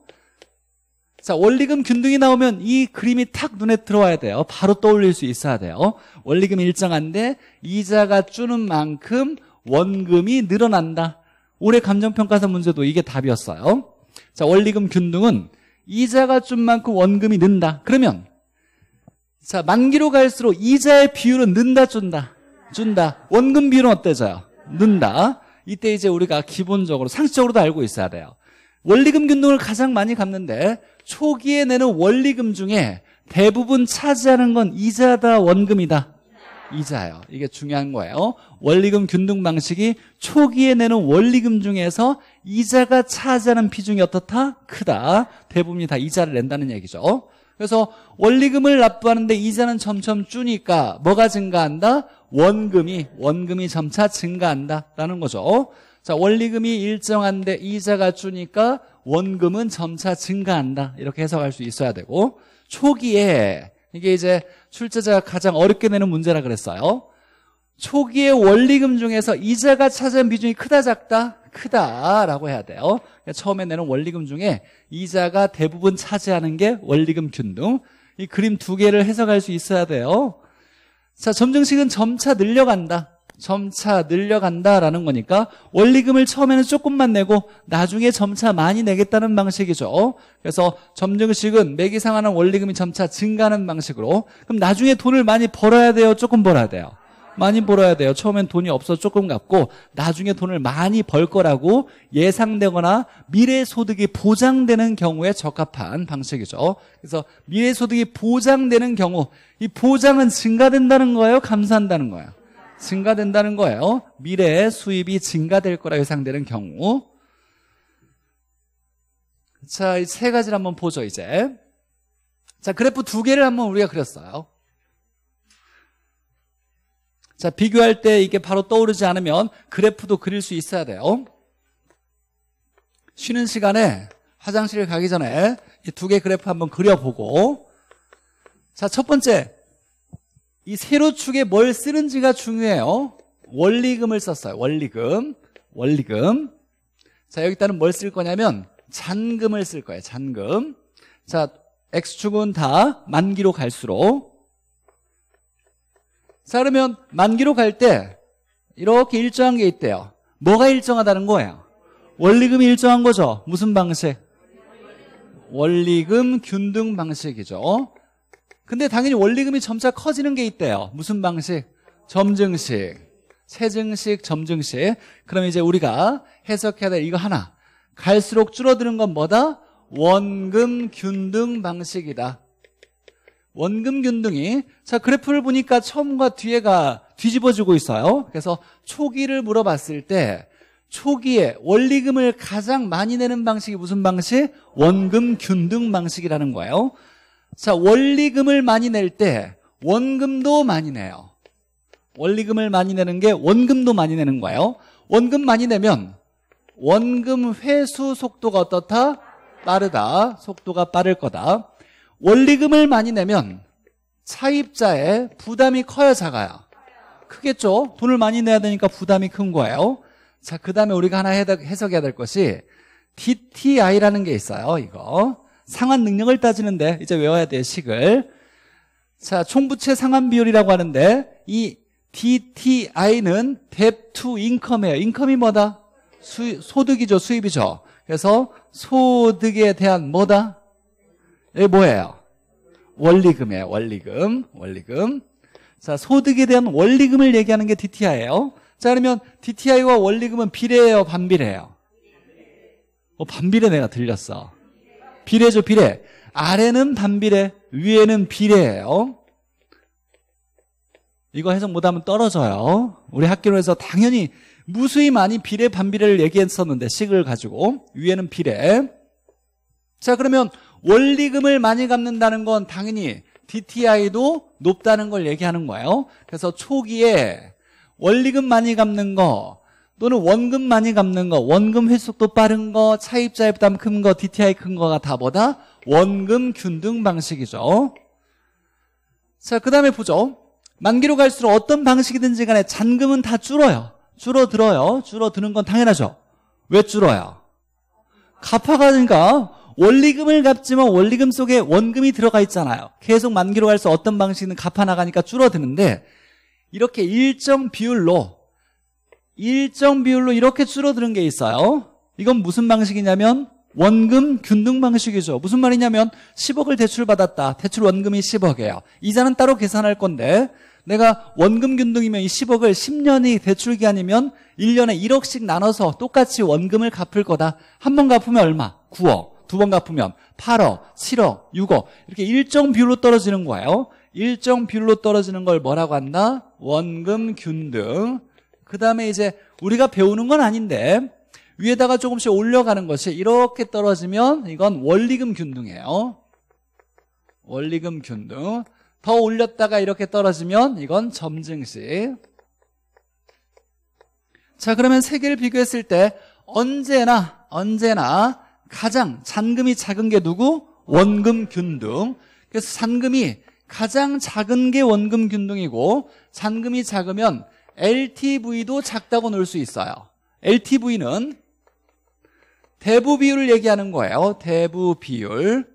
S1: 자, 원리금 균등이 나오면 이 그림이 탁 눈에 들어와야 돼요. 바로 떠올릴 수 있어야 돼요. 원리금 일정한데 이자가 주는 만큼 원금이 늘어난다. 올해 감정평가사 문제도 이게 답이었어요. 자, 원리금 균등은 이자가 준 만큼 원금이 는다. 그러면 자, 만기로 갈수록 이자의 비율은 는다, 준다? 준다. 원금 비율은 어때져요? 는다. 이때 이제 우리가 기본적으로, 상식적으로도 알고 있어야 돼요. 원리금 균등을 가장 많이 갚는데, 초기에 내는 원리금 중에 대부분 차지하는 건 이자다, 원금이다. 이자예요. 이게 중요한 거예요. 원리금 균등 방식이 초기에 내는 원리금 중에서 이자가 차지하는 비중이 어떻다? 크다. 대부분이 다 이자를 낸다는 얘기죠. 그래서 원리금을 납부하는데 이자는 점점 주니까 뭐가 증가한다? 원금이 원금이 점차 증가한다라는 거죠. 자, 원리금이 일정한데 이자가 주니까 원금은 점차 증가한다. 이렇게 해석할 수 있어야 되고 초기에 이게 이제 출제자가 가장 어렵게 내는 문제라 그랬어요. 초기에 원리금 중에서 이자가 차지한 비중이 크다 작다? 크다라고 해야 돼요. 처음에 내는 원리금 중에 이자가 대부분 차지하는 게 원리금 균등. 이 그림 두 개를 해석할 수 있어야 돼요. 자, 점증식은 점차 늘려간다. 점차 늘려간다라는 거니까 원리금을 처음에는 조금만 내고 나중에 점차 많이 내겠다는 방식이죠. 그래서 점증식은 매기상환한 원리금이 점차 증가하는 방식으로 그럼 나중에 돈을 많이 벌어야 돼요? 조금 벌어야 돼요? 많이 벌어야 돼요. 처음엔 돈이 없어 조금 갚고 나중에 돈을 많이 벌 거라고 예상되거나 미래 소득이 보장되는 경우에 적합한 방식이죠. 그래서 미래 소득이 보장되는 경우 이 보장은 증가된다는 거예요, 감소한다는 거예요. 증가된다는 거예요. 미래 수입이 증가될 거라 예상되는 경우. 자, 이 세 가지를 한번 보죠, 이제. 자, 그래프 두 개를 한번 우리가 그렸어요. 자, 비교할 때 이게 바로 떠오르지 않으면 그래프도 그릴 수 있어야 돼요. 쉬는 시간에 화장실 가기 전에 이 두 개 그래프 한번 그려보고 자, 첫 번째. 이 세로축에 뭘 쓰는지가 중요해요. 원리금을 썼어요. 원리금. 원리금. 자, 여기다는 뭘 쓸 거냐면 잔금을 쓸 거예요. 잔금. 자, X축은 다 만기로 갈수록 자 그러면 만기로 갈 때 이렇게 일정한 게 있대요. 뭐가 일정하다는 거예요? 원리금이 일정한 거죠. 무슨 방식? 원리금 균등 방식이죠. 근데 당연히 원리금이 점차 커지는 게 있대요. 무슨 방식? 점증식, 세증식, 점증식. 그럼 이제 우리가 해석해야 될 이거 하나. 갈수록 줄어드는 건 뭐다? 원금 균등 방식이다. 원금 균등이 자 그래프를 보니까 처음과 뒤에가 뒤집어지고 있어요. 그래서 초기를 물어봤을 때 초기에 원리금을 가장 많이 내는 방식이 무슨 방식? 원금 균등 방식이라는 거예요. 자, 원리금을 많이 낼 때 원금도 많이 내요. 원리금을 많이 내는 게 원금도 많이 내는 거예요. 원금 많이 내면 원금 회수 속도가 어떻다? 빠르다. 속도가 빠를 거다. 원리금을 많이 내면 차입자의 부담이 커요 작아요? 크겠죠? 돈을 많이 내야 되니까 부담이 큰 거예요 자, 그 다음에 우리가 하나 해석해야 될 것이 DTI라는 게 있어요 이거 상환 능력을 따지는데 이제 외워야 돼 식을 자, 총부채 상환 비율이라고 하는데 이 DTI는 debt to income예요. 인컴이 뭐다? 수, 소득이죠. 수입이죠. 그래서 소득에 대한 뭐다? 이게 뭐예요? 원리금이에요. 원리금. 원리금. 자, 소득에 대한 원리금을 얘기하는 게 DTI예요. 자, 그러면 DTI와 원리금은 비례예요, 반비례예요? 어, 반비례 내가 들렸어. 비례죠, 비례. 아래는 반비례, 위에는 비례예요. 이거 해석 못하면 떨어져요. 우리 학교에서 당연히 무수히 많이 비례, 반비례를 얘기했었는데, 식을 가지고. 위에는 비례. 자, 그러면 원리금을 많이 갚는다는 건 당연히 DTI도 높다는 걸 얘기하는 거예요. 그래서 초기에 원리금 많이 갚는 거 또는 원금 많이 갚는 거 원금 회수도 빠른 거 차입자의 부담 큰 거 DTI 큰 거가 다보다 원금 균등 방식이죠. 자, 그 다음에 보죠. 만기로 갈수록 어떤 방식이든지 간에 잔금은 다 줄어요. 줄어들어요. 줄어드는 건 당연하죠. 왜 줄어요? 갚아가니까 원리금을 갚지만 원리금 속에 원금이 들어가 있잖아요. 계속 만기로 갈수 록 어떤 방식은 갚아나가니까 줄어드는데 이렇게 일정 비율로 일정 비율로 이렇게 줄어드는 게 있어요. 이건 무슨 방식이냐면 원금 균등 방식이죠. 무슨 말이냐면 10억을 대출받았다. 대출 원금이 10억이에요. 이자는 따로 계산할 건데 내가 원금 균등이면 이 10억을 10년이 대출 기간이면 1년에 1억씩 나눠서 똑같이 원금을 갚을 거다. 한 번 갚으면 얼마? 9억. 두번 갚으면 8억, 7억, 6억 이렇게 일정 비율로 떨어지는 거예요. 일정 비율로 떨어지는 걸 뭐라고 한다? 원금 균등. 그 다음에 이제 우리가 배우는 건 아닌데 위에다가 조금씩 올려가는 것이 이렇게 떨어지면 이건 원리금 균등이에요. 원리금 균등. 더 올렸다가 이렇게 떨어지면 이건 점증식. 자, 그러면 세 개를 비교했을 때 언제나 언제나 가장 잔금이 작은 게 누구? 원금 균등. 그래서 잔금이 가장 작은 게 원금 균등이고 잔금이 작으면 LTV도 작다고 놓을 수 있어요. LTV는 대부 비율을 얘기하는 거예요. 대부 비율.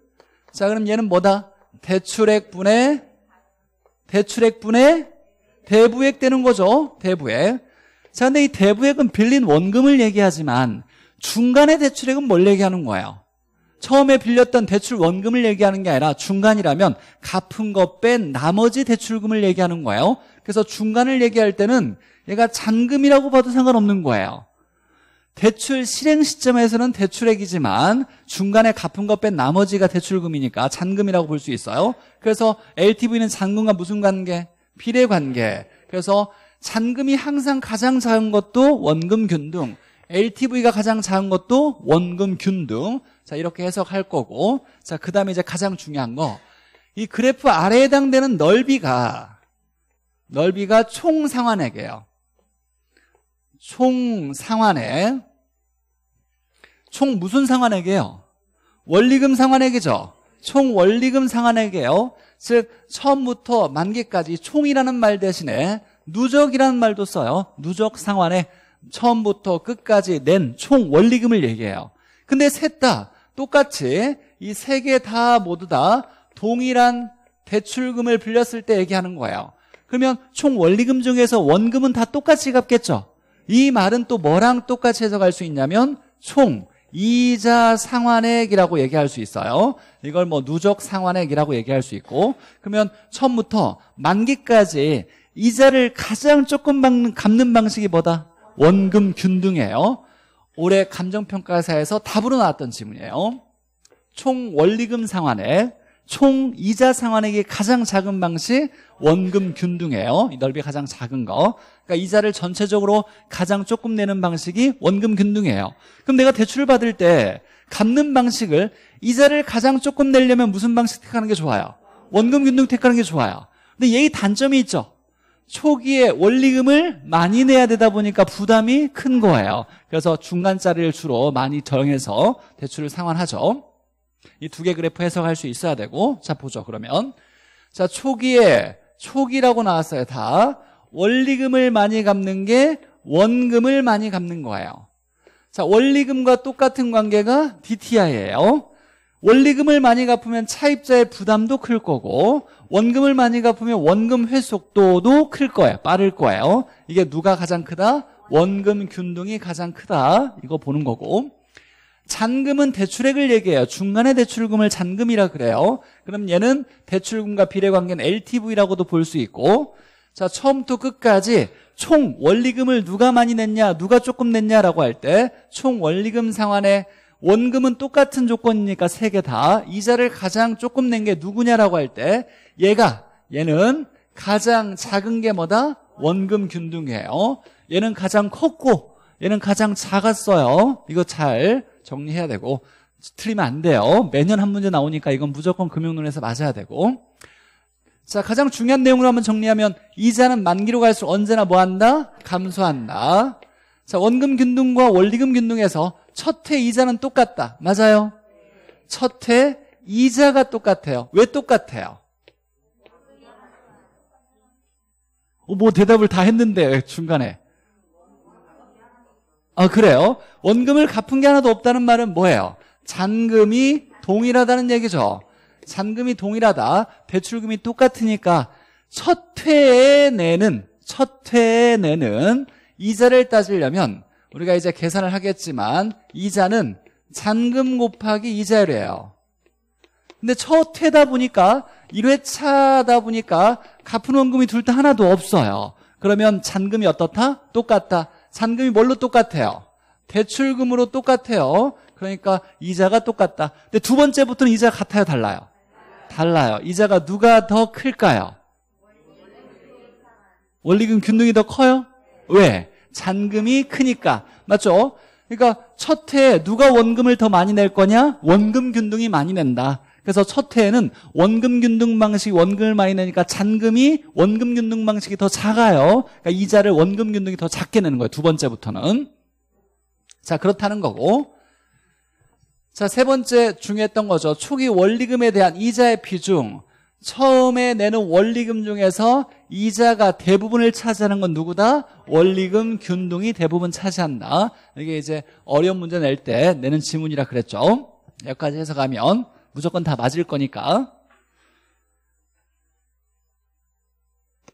S1: 자, 그럼 얘는 뭐다? 대출액 분의 대출액 분의 대부액 되는 거죠. 대부액. 자, 근데 이 대부액은 빌린 원금을 얘기하지만 중간에 대출액은 뭘 얘기하는 거예요? 처음에 빌렸던 대출 원금을 얘기하는 게 아니라 중간이라면 갚은 것 뺀 나머지 대출금을 얘기하는 거예요. 그래서 중간을 얘기할 때는 얘가 잔금이라고 봐도 상관없는 거예요. 대출 실행 시점에서는 대출액이지만 중간에 갚은 것 뺀 나머지가 대출금이니까 잔금이라고 볼 수 있어요. 그래서 LTV는 잔금과 무슨 관계? 비례 관계. 그래서 잔금이 항상 가장 작은 것도 원금 균등. LTV가 가장 작은 것도 원금 균등. 자, 이렇게 해석할 거고. 자, 그 다음에 이제 가장 중요한 거. 이 그래프 아래에 해당되는 넓이가, 넓이가 총 상환액이에요. 총 상환액. 총 무슨 상환액이에요? 원리금 상환액이죠. 총 원리금 상환액이에요. 즉 처음부터 만기까지 총이라는 말 대신에 누적이라는 말도 써요. 누적 상환액. 처음부터 끝까지 낸 총 원리금을 얘기해요. 근데 셋 다 똑같이 이 세 개 다 모두 다 동일한 대출금을 빌렸을 때 얘기하는 거예요. 그러면 총 원리금 중에서 원금은 다 똑같이 갚겠죠. 이 말은 또 뭐랑 똑같이 해석할 수 있냐면 총 이자 상환액이라고 얘기할 수 있어요. 이걸 뭐 누적 상환액이라고 얘기할 수 있고 그러면 처음부터 만기까지 이자를 가장 조금 갚는 방식이 뭐다? 원금 균등해요. 올해 감정평가사에서 답으로 나왔던 질문이에요. 총 원리금 상환액, 총 이자 상환액이 가장 작은 방식 원금 균등해요. 넓이 가장 작은 거. 그러니까 이자를 전체적으로 가장 조금 내는 방식이 원금 균등해요. 그럼 내가 대출을 받을 때 갚는 방식을 이자를 가장 조금 내려면 무슨 방식 택하는 게 좋아요? 원금 균등 택하는 게 좋아요. 근데 얘의 단점이 있죠. 초기에 원리금을 많이 내야 되다 보니까 부담이 큰 거예요. 그래서 중간짜리를 주로 많이 정해서 대출을 상환하죠. 이 두 개 그래프 해석할 수 있어야 되고 자 보죠 그러면 자 초기에 초기라고 나왔어요 다 원리금을 많이 갚는 게 원금을 많이 갚는 거예요. 자 원리금과 똑같은 관계가 DTI예요. 원리금을 많이 갚으면 차입자의 부담도 클 거고 원금을 많이 갚으면 원금 회속도도 클 거예요. 빠를 거예요. 이게 누가 가장 크다? 원금 균등이 가장 크다. 이거 보는 거고. 잔금은 대출액을 얘기해요. 중간에 대출금을 잔금이라 그래요. 그럼 얘는 대출금과 비례관계는 LTV라고도 볼 수 있고 자 처음부터 끝까지 총 원리금을 누가 많이 냈냐 누가 조금 냈냐라고 할 때 총 원리금 상환의 원금은 똑같은 조건이니까 세 개 다 이자를 가장 조금 낸 게 누구냐라고 할 때 얘가 얘는 가장 작은 게 뭐다? 원금 균등이에요 얘는 가장 컸고 얘는 가장 작았어요 이거 잘 정리해야 되고 틀리면 안 돼요 매년 한 문제 나오니까 이건 무조건 금융론에서 맞아야 되고 자 가장 중요한 내용으로 한번 정리하면 이자는 만기로 갈수록 언제나 뭐한다? 감소한다 자 원금 균등과 원리금 균등에서 첫해 이자는 똑같다. 맞아요? 첫해 이자가 똑같아요. 왜 똑같아요? 어, 뭐 대답을 다 했는데 예, 중간에 아 그래요? 원금을 갚은 게 하나도 없다는 말은 뭐예요? 잔금이 동일하다는 얘기죠 잔금이 동일하다 대출금이 똑같으니까 첫 회에 내는 첫 회에 내는 이자를 따지려면 우리가 이제 계산을 하겠지만 이자는 잔금 곱하기 이자율이에요 근데 첫회다 보니까 1회차다 보니까 갚은 원금이 둘 다 하나도 없어요 그러면 잔금이 어떻다? 똑같다 잔금이 뭘로 똑같아요? 대출금으로 똑같아요 그러니까 이자가 똑같다 근데 두 번째부터는 이자가 같아요 달라요? 달라요 이자가 누가 더 클까요? 원리금 균등이 더 커요? 왜? 잔금이 크니까 맞죠? 그러니까 첫 해에 누가 원금을 더 많이 낼 거냐? 원금 균등이 많이 낸다. 그래서 첫 해에는 원금 균등 방식 원금을 많이 내니까 잔금이 원금 균등 방식이 더 작아요. 그러니까 이자를 원금 균등이 더 작게 내는 거예요. 두 번째부터는. 자, 그렇다는 거고. 자, 세 번째 중요했던 거죠. 초기 원리금에 대한 이자의 비중. 처음에 내는 원리금 중에서 이자가 대부분을 차지하는 건 누구다? 원리금 균등이 대부분 차지한다. 이게 이제 어려운 문제 낼 때 내는 지문이라 그랬죠. 여기까지 해서가면 무조건 다 맞을 거니까.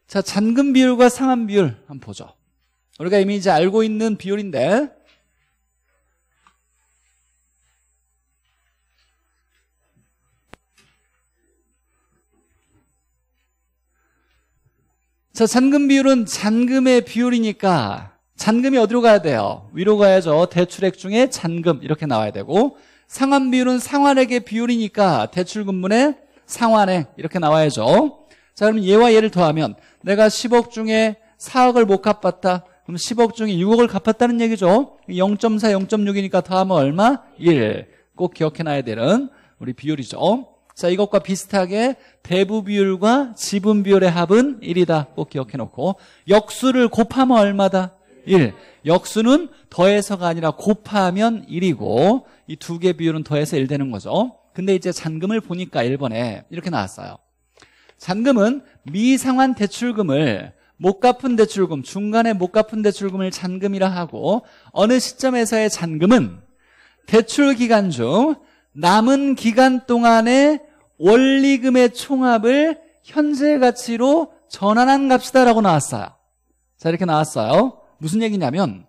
S1: 자, 잔금 비율과 상환 비율 한번 보죠. 우리가 이미 이제 알고 있는 비율인데 자, 잔금 비율은 잔금의 비율이니까 잔금이 어디로 가야 돼요? 위로 가야죠. 대출액 중에 잔금 이렇게 나와야 되고 상환 비율은 상환액의 비율이니까 대출금문의 상환액 이렇게 나와야죠. 자, 그럼 얘와얘를 더하면 내가 10억 중에 4억을 못 갚았다. 그럼 10억 중에 6억을 갚았다는 얘기죠. 0.4, 0.6이니까 더하면 얼마? 1. 꼭 기억해놔야 되는 우리 비율이죠. 자, 이것과 비슷하게 대부 비율과 지분 비율의 합은 1이다. 꼭 기억해 놓고. 역수를 곱하면 얼마다? 1. 역수는 더해서가 아니라 곱하면 1이고 이 두 개 비율은 더해서 1 되는 거죠. 근데 이제 잔금을 보니까 1번에 이렇게 나왔어요. 잔금은 미상환 대출금을 못 갚은 대출금, 중간에 못 갚은 대출금을 잔금이라 하고 어느 시점에서의 잔금은 대출 기간 중 남은 기간 동안에 원리금의 총합을 현재 가치로 전환한 값이다라고 나왔어요. 자, 이렇게 나왔어요. 무슨 얘기냐면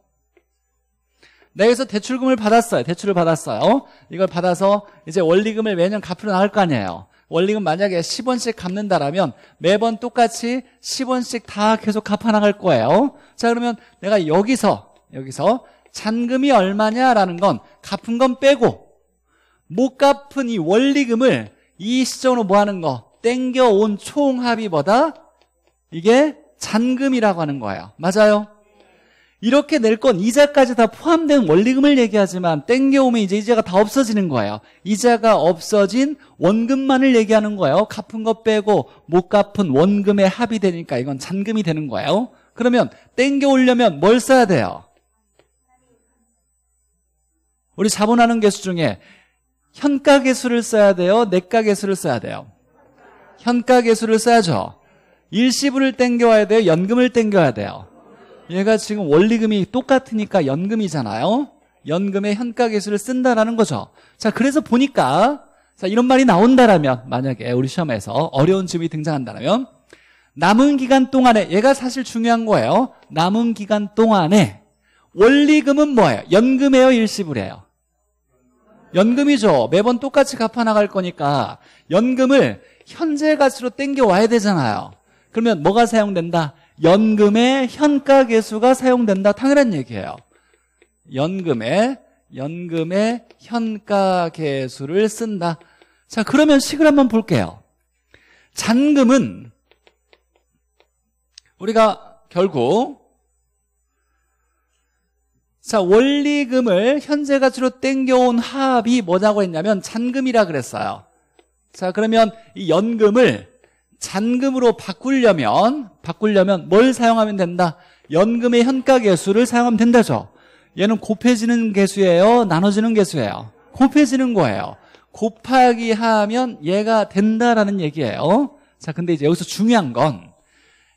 S1: 내에서 대출금을 받았어요. 대출을 받았어요. 이걸 받아서 이제 원리금을 매년 갚으러 나갈 거 아니에요. 원리금 만약에 10원씩 갚는다라면 매번 똑같이 10원씩 다 계속 갚아 나갈 거예요. 자, 그러면 내가 여기서 여기서 잔금이 얼마냐라는 건 갚은 건 빼고 못 갚은 이 원리금을 이 시점으로 뭐 하는 거? 땡겨온 총합이뭐다 이게 잔금이라고 하는 거예요. 맞아요? 이렇게 낼 건 이자까지 다 포함된 원리금을 얘기하지만 땡겨오면 이제 이자가 다 없어지는 거예요. 이자가 없어진 원금만을 얘기하는 거예요. 갚은 것 빼고 못 갚은 원금에 합이되니까 이건 잔금이 되는 거예요. 그러면 땡겨오려면 뭘 써야 돼요? 우리 자본하는 개수 중에 현가계수를 써야 돼요? 내가계수를 써야 돼요? 현가계수를 써야죠. 일시불을 땡겨와야 돼요? 연금을 땡겨야 돼요? 얘가 지금 원리금이 똑같으니까 연금이잖아요? 연금의 현가계수를 쓴다라는 거죠. 자, 그래서 보니까, 자, 이런 말이 나온다라면, 만약에 우리 시험에서 어려운 지문이 등장한다면, 남은 기간 동안에, 얘가 사실 중요한 거예요. 남은 기간 동안에, 원리금은 뭐예요? 연금이에요? 일시불이에요? 연금이죠. 매번 똑같이 갚아나갈 거니까 연금을 현재 가치로 땡겨와야 되잖아요. 그러면 뭐가 사용된다? 연금의 현가계수가 사용된다. 당연한 얘기예요. 연금의 연금의 현가계수를 쓴다. 자 그러면 식을 한번 볼게요. 잔금은 우리가 결국 자, 원리금을 현재 가치로 땡겨온 합이 뭐라고 했냐면 잔금이라 그랬어요. 자, 그러면 이 연금을 잔금으로 바꾸려면 바꾸려면 뭘 사용하면 된다? 연금의 현가 계수를 사용하면 된다죠. 얘는 곱해지는 계수예요, 나눠지는 계수예요. 곱해지는 거예요. 곱하기 하면 얘가 된다라는 얘기예요. 자, 근데 이제 여기서 중요한 건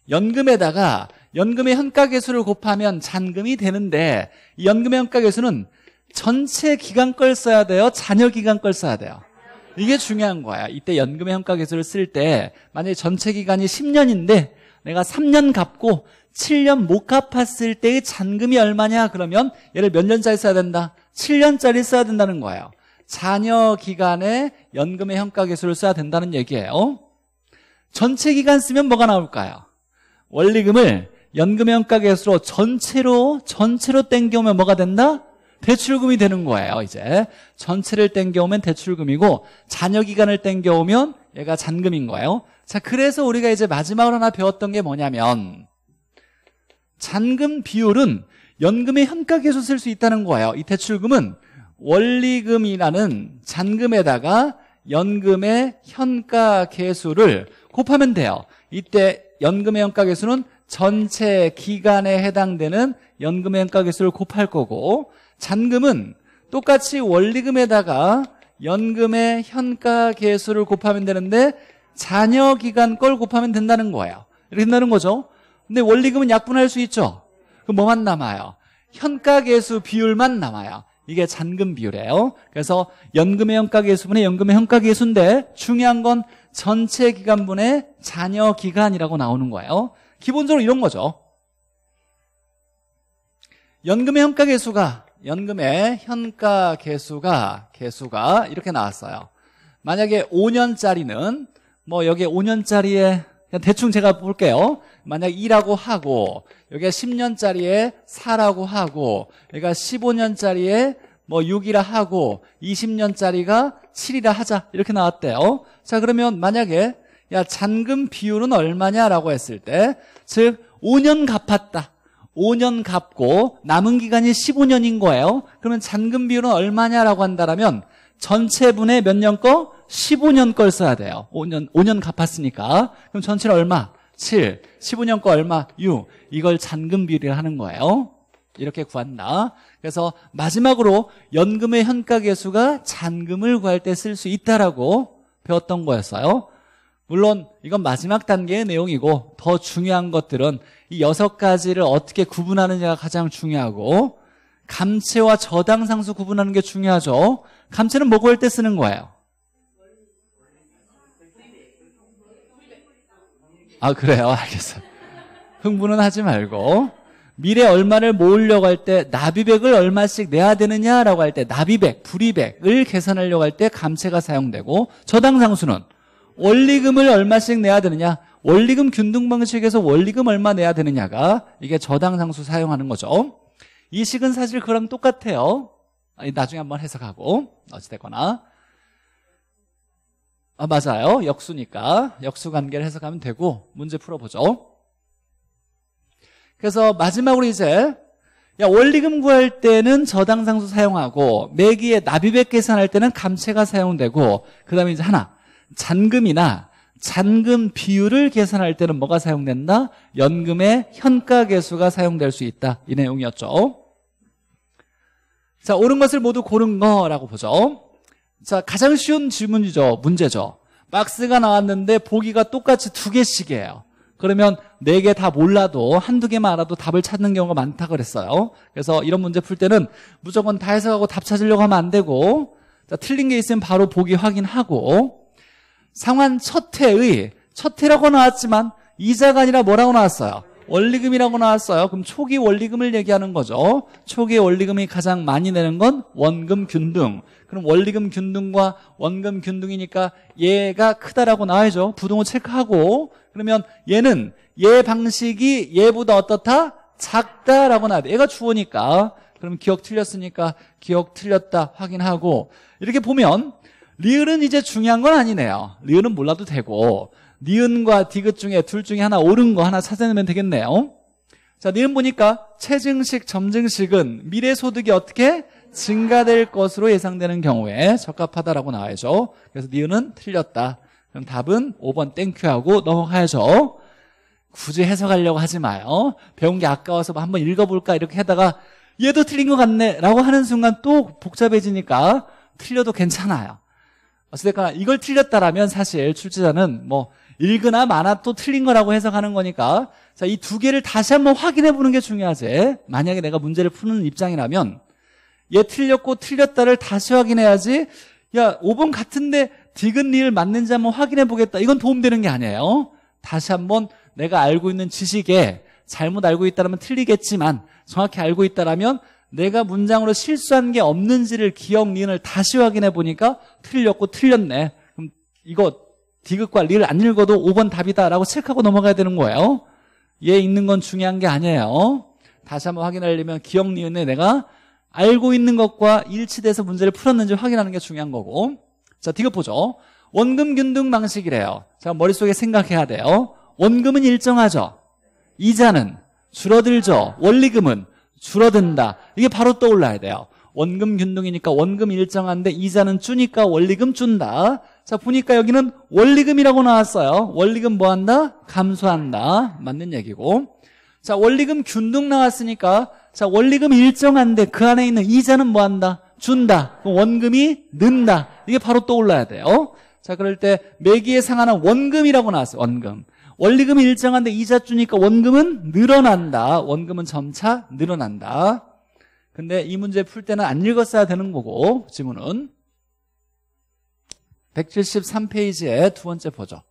S1: 연금에다가 연금의 현가계수를 곱하면 잔금이 되는데 이 연금의 현가계수는 전체 기간 걸 써야 돼요? 잔여 기간 걸 써야 돼요? 이게 중요한 거야. 이때 연금의 현가계수를 쓸 때 만약에 전체 기간이 10년인데 내가 3년 갚고 7년 못 갚았을 때의 잔금이 얼마냐 그러면 얘를 몇 년짜리 써야 된다? 7년짜리 써야 된다는 거예요. 잔여 기간에 연금의 현가계수를 써야 된다는 얘기예요. 전체 기간 쓰면 뭐가 나올까요? 원리금을 연금연가 계수로 전체로 전체로 땡겨오면 뭐가 된다? 대출금이 되는 거예요 이제 전체를 땡겨오면 대출금이고 잔여기간을 땡겨오면 얘가 잔금인 거예요 자 그래서 우리가 이제 마지막으로 하나 배웠던 게 뭐냐면 잔금 비율은 연금의 현가계수 쓸 수 있다는 거예요 이 대출금은 원리금이라는 잔금에다가 연금의 현가계수를 곱하면 돼요 이때 연금의 현가계수는 전체 기간에 해당되는 연금의 행가계수를 곱할 거고 잔금은 똑같이 원리금에다가 연금의 현가계수를 곱하면 되는데 잔여 기간 걸 곱하면 된다는 거예요 이렇게 된다는 거죠 근데 원리금은 약분할 수 있죠 그럼 뭐만 남아요 현가계수 비율만 남아요 이게 잔금 비율이에요 그래서 연금의 현가계수분의 연금의 현가계수인데 중요한 건 전체 기간분의 잔여 기간이라고 나오는 거예요 기본적으로 이런 거죠. 연금의 현가 개수가 연금의 현가 개수가 개수가 이렇게 나왔어요. 만약에 5년짜리는 뭐 여기에 5년짜리에 대충 제가 볼게요. 만약 2라고 하고 여기가 10년짜리에 4라고 하고 여기가 그러니까 15년짜리에 뭐 6이라 하고 20년짜리가 7이라 하자 이렇게 나왔대요. 자 그러면 만약에 야 잔금 비율은 얼마냐라고 했을 때 즉 5년 갚았다. 5년 갚고 남은 기간이 15년인 거예요. 그러면 잔금 비율은 얼마냐라고 한다면 전체분의 몇 년 거? 15년 걸 써야 돼요. 5년 5년 갚았으니까. 그럼 전체는 얼마? 7. 15년 거 얼마? 6. 이걸 잔금 비율을 하는 거예요. 이렇게 구한다. 그래서 마지막으로 연금의 현가 계수가 잔금을 구할 때 쓸 수 있다라고 배웠던 거였어요. 물론 이건 마지막 단계의 내용이고 더 중요한 것들은 이 여섯 가지를 어떻게 구분하느냐가 가장 중요하고 감채와 저당 상수 구분하는 게 중요하죠. 감채는 뭐고 할때 쓰는 거예요? 아 그래요 알겠어요 흥분은 하지 말고 미래 얼마를 모으려고 할 때 나비백을 얼마씩 내야 되느냐라고 할 때 나비백, 불이백을 계산하려고 할 때 감채가 사용되고 저당 상수는 원리금을 얼마씩 내야 되느냐 원리금 균등 방식에서 원리금 얼마 내야 되느냐가 이게 저당 상수 사용하는 거죠. 이 식은 사실 그랑 똑같아요. 아, 나중에 한번 해석하고 어찌됐거나 아, 맞아요. 역수니까 역수 관계를 해석하면 되고 문제 풀어보죠. 그래서 마지막으로 이제 야, 원리금 구할 때는 저당 상수 사용하고 매기에 납입액 계산할 때는 감채가 사용되고 그다음에 이제 하나 잔금이나 잔금 비율을 계산할 때는 뭐가 사용된다? 연금의 현가계수가 사용될 수 있다 이 내용이었죠 자 옳은 것을 모두 고른 거라고 보죠 자 가장 쉬운 질문이죠 문제죠 박스가 나왔는데 보기가 똑같이 두 개씩이에요 그러면 네 개 다 몰라도 한두 개만 알아도 답을 찾는 경우가 많다 고 그랬어요 그래서 이런 문제 풀 때는 무조건 다 해석하고 답 찾으려고 하면 안 되고 자, 틀린 게 있으면 바로 보기 확인하고 상환 첫해의 첫해라고 나왔지만 이자가 아니라 뭐라고 나왔어요? 원리금이라고 나왔어요. 그럼 초기 원리금을 얘기하는 거죠. 초기 원리금이 가장 많이 내는 건 원금 균등. 그럼 원리금 균등과 원금 균등이니까 얘가 크다라고 나와야죠. 부동을 체크하고 그러면 얘는 얘 예 방식이 얘보다 어떻다? 작다라고 나와야 돼. 얘가 주어니까. 그럼 기억 틀렸으니까 기억 틀렸다 확인하고 이렇게 보면 리을은 이제 중요한 건 아니네요. 리을은 몰라도 되고 니은과 디귿 중에 둘 중에 하나 옳은 거 하나 찾아내면 되겠네요. 자, 니은 보니까 체증식, 점증식은 미래 소득이 어떻게 증가될 것으로 예상되는 경우에 적합하다라고 나와야죠. 그래서 니은은 틀렸다. 그럼 답은 5번 땡큐하고 넘어가야죠. 굳이 해석하려고 하지 마요. 배운 게 아까워서 뭐 한번 읽어볼까 이렇게 하다가 얘도 틀린 것 같네 라고 하는 순간 또 복잡해지니까 틀려도 괜찮아요. 어찌됐거나 이걸 틀렸다라면 사실 출제자는 뭐 읽으나 마나 또 틀린 거라고 해석하는 거니까 자이 두 개를 다시 한번 확인해 보는 게 중요하지 만약에 내가 문제를 푸는 입장이라면 얘 틀렸고 틀렸다를 다시 확인해야지 야 5번 같은데 디귿 리을 맞는지 한번 확인해 보겠다 이건 도움되는 게 아니에요 다시 한번 내가 알고 있는 지식에 잘못 알고 있다면 틀리겠지만 정확히 알고 있다면 내가 문장으로 실수한 게 없는지를 기억 니은을 다시 확인해 보니까 틀렸고 틀렸네. 그럼 이거 디귿과 리을안 읽어도 5번 답이다라고 체크하고 넘어가야 되는 거예요. 얘 읽는 건 중요한 게 아니에요. 다시 한번 확인하려면 기억 니은에 내가 알고 있는 것과 일치돼서 문제를 풀었는지 확인하는 게 중요한 거고 자 디귿 보죠. 원금균등 방식이래요. 자 머릿속에 생각해야 돼요. 원금은 일정하죠. 이자는 줄어들죠. 원리금은 줄어든다. 이게 바로 떠올라야 돼요. 원금 균등이니까 원금 일정한데 이자는 주니까 원리금 준다. 자 보니까 여기는 원리금이라고 나왔어요. 원리금 뭐한다? 감소한다. 맞는 얘기고. 자 원리금 균등 나왔으니까 자 원리금 일정한데 그 안에 있는 이자는 뭐한다? 준다. 원금이 는다. 이게 바로 떠올라야 돼요. 자 그럴 때 매기에 상하는 원금이라고 나왔어요. 원금. 원리금이 일정한데 이자 주니까 원금은 늘어난다. 원금은 점차 늘어난다. 근데 이 문제 풀 때는 안 읽었어야 되는 거고 지문은 1 7 3페이지에두 번째 보죠.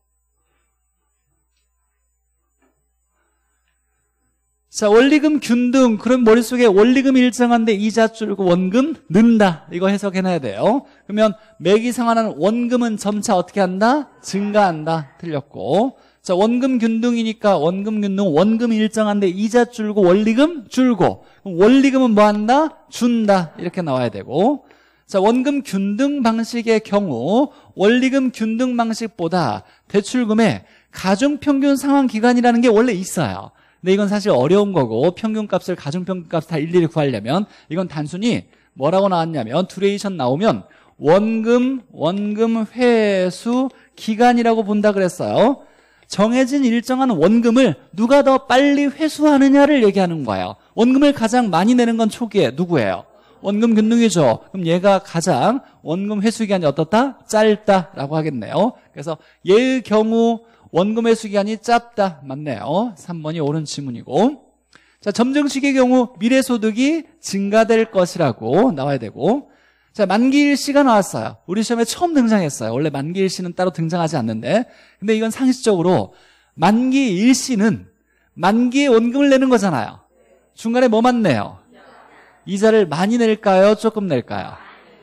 S1: 자 원리금 균등 그럼 머릿속에 원리금 일정한데 이자 줄고 원금 는다 이거 해석해놔야 돼요 그러면 매기 상환하는 원금은 점차 어떻게 한다? 증가한다 틀렸고 자, 원금 균등이니까 원금 균등 원금 일정한데 이자 줄고 원리금 줄고 원리금은 뭐 한다? 준다 이렇게 나와야 되고 자, 원금 균등 방식의 경우 원리금 균등 방식보다 대출금의 가중평균 상환 기간이라는 게 원래 있어요. 근데 이건 사실 어려운 거고 평균값을 가중평균값 다 일일이 구하려면 이건 단순히 뭐라고 나왔냐면 듀레이션 나오면 원금 원금 회수 기간이라고 본다 그랬어요. 정해진 일정한 원금을 누가 더 빨리 회수하느냐를 얘기하는 거예요. 원금을 가장 많이 내는 건 초기에 누구예요? 원금 균등이죠. 그럼 얘가 가장 원금 회수 기간이 어떻다? 짧다라고 하겠네요. 그래서 얘의 경우 원금 회수 기간이 짧다 맞네요. 3번이 옳은 지문이고. 자, 점정식의 경우 미래소득이 증가될 것이라고 나와야 되고 자, 만기일 씨가 나왔어요. 우리 시험에 처음 등장했어요. 원래 만기일 씨는 따로 등장하지 않는데. 근데 이건 상식적으로 만기일 씨는 만기에 원금을 내는 거잖아요. 중간에 뭐만 내요? 이자를 많이 낼까요? 조금 낼까요?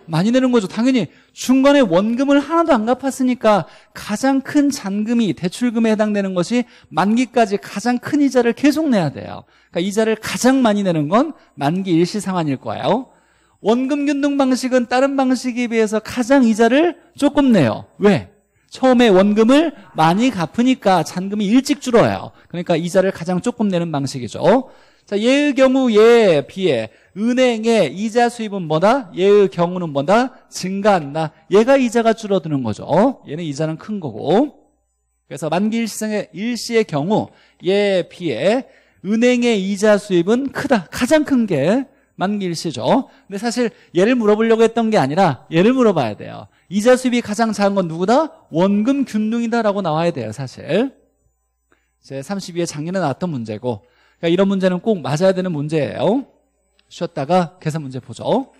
S1: 많이 내는 거죠. 당연히 중간에 원금을 하나도 안 갚았으니까 가장 큰 잔금이 대출금에 해당되는 것이 만기까지 가장 큰 이자를 계속 내야 돼요. 그러니까 이자를 가장 많이 내는 건 만기 일시 상환일 거예요. 원금 균등 방식은 다른 방식에 비해서 가장 이자를 조금 내요. 왜? 처음에 원금을 많이 갚으니까 잔금이 일찍 줄어요. 그러니까 이자를 가장 조금 내는 방식이죠. 자, 예의 경우 예에 비해 은행의 이자 수입은 뭐다? 예의 경우는 뭐다? 증가한다. 얘가 이자가 줄어드는 거죠. 얘는 이자는 큰 거고. 그래서 만기 일시의 일시의 경우 예에 비해 은행의 이자 수입은 크다. 가장 큰게 만기 일시죠. 근데 사실 얘를 물어보려고 했던 게 아니라 얘를 물어봐야 돼요. 이자 수입이 가장 작은 건 누구다? 원금 균등이다라고 나와야 돼요, 사실. 제 32회 작년에 나왔던 문제고 그러니까 이런 문제는 꼭 맞아야 되는 문제예요. 쉬었다가 계산 문제 보죠.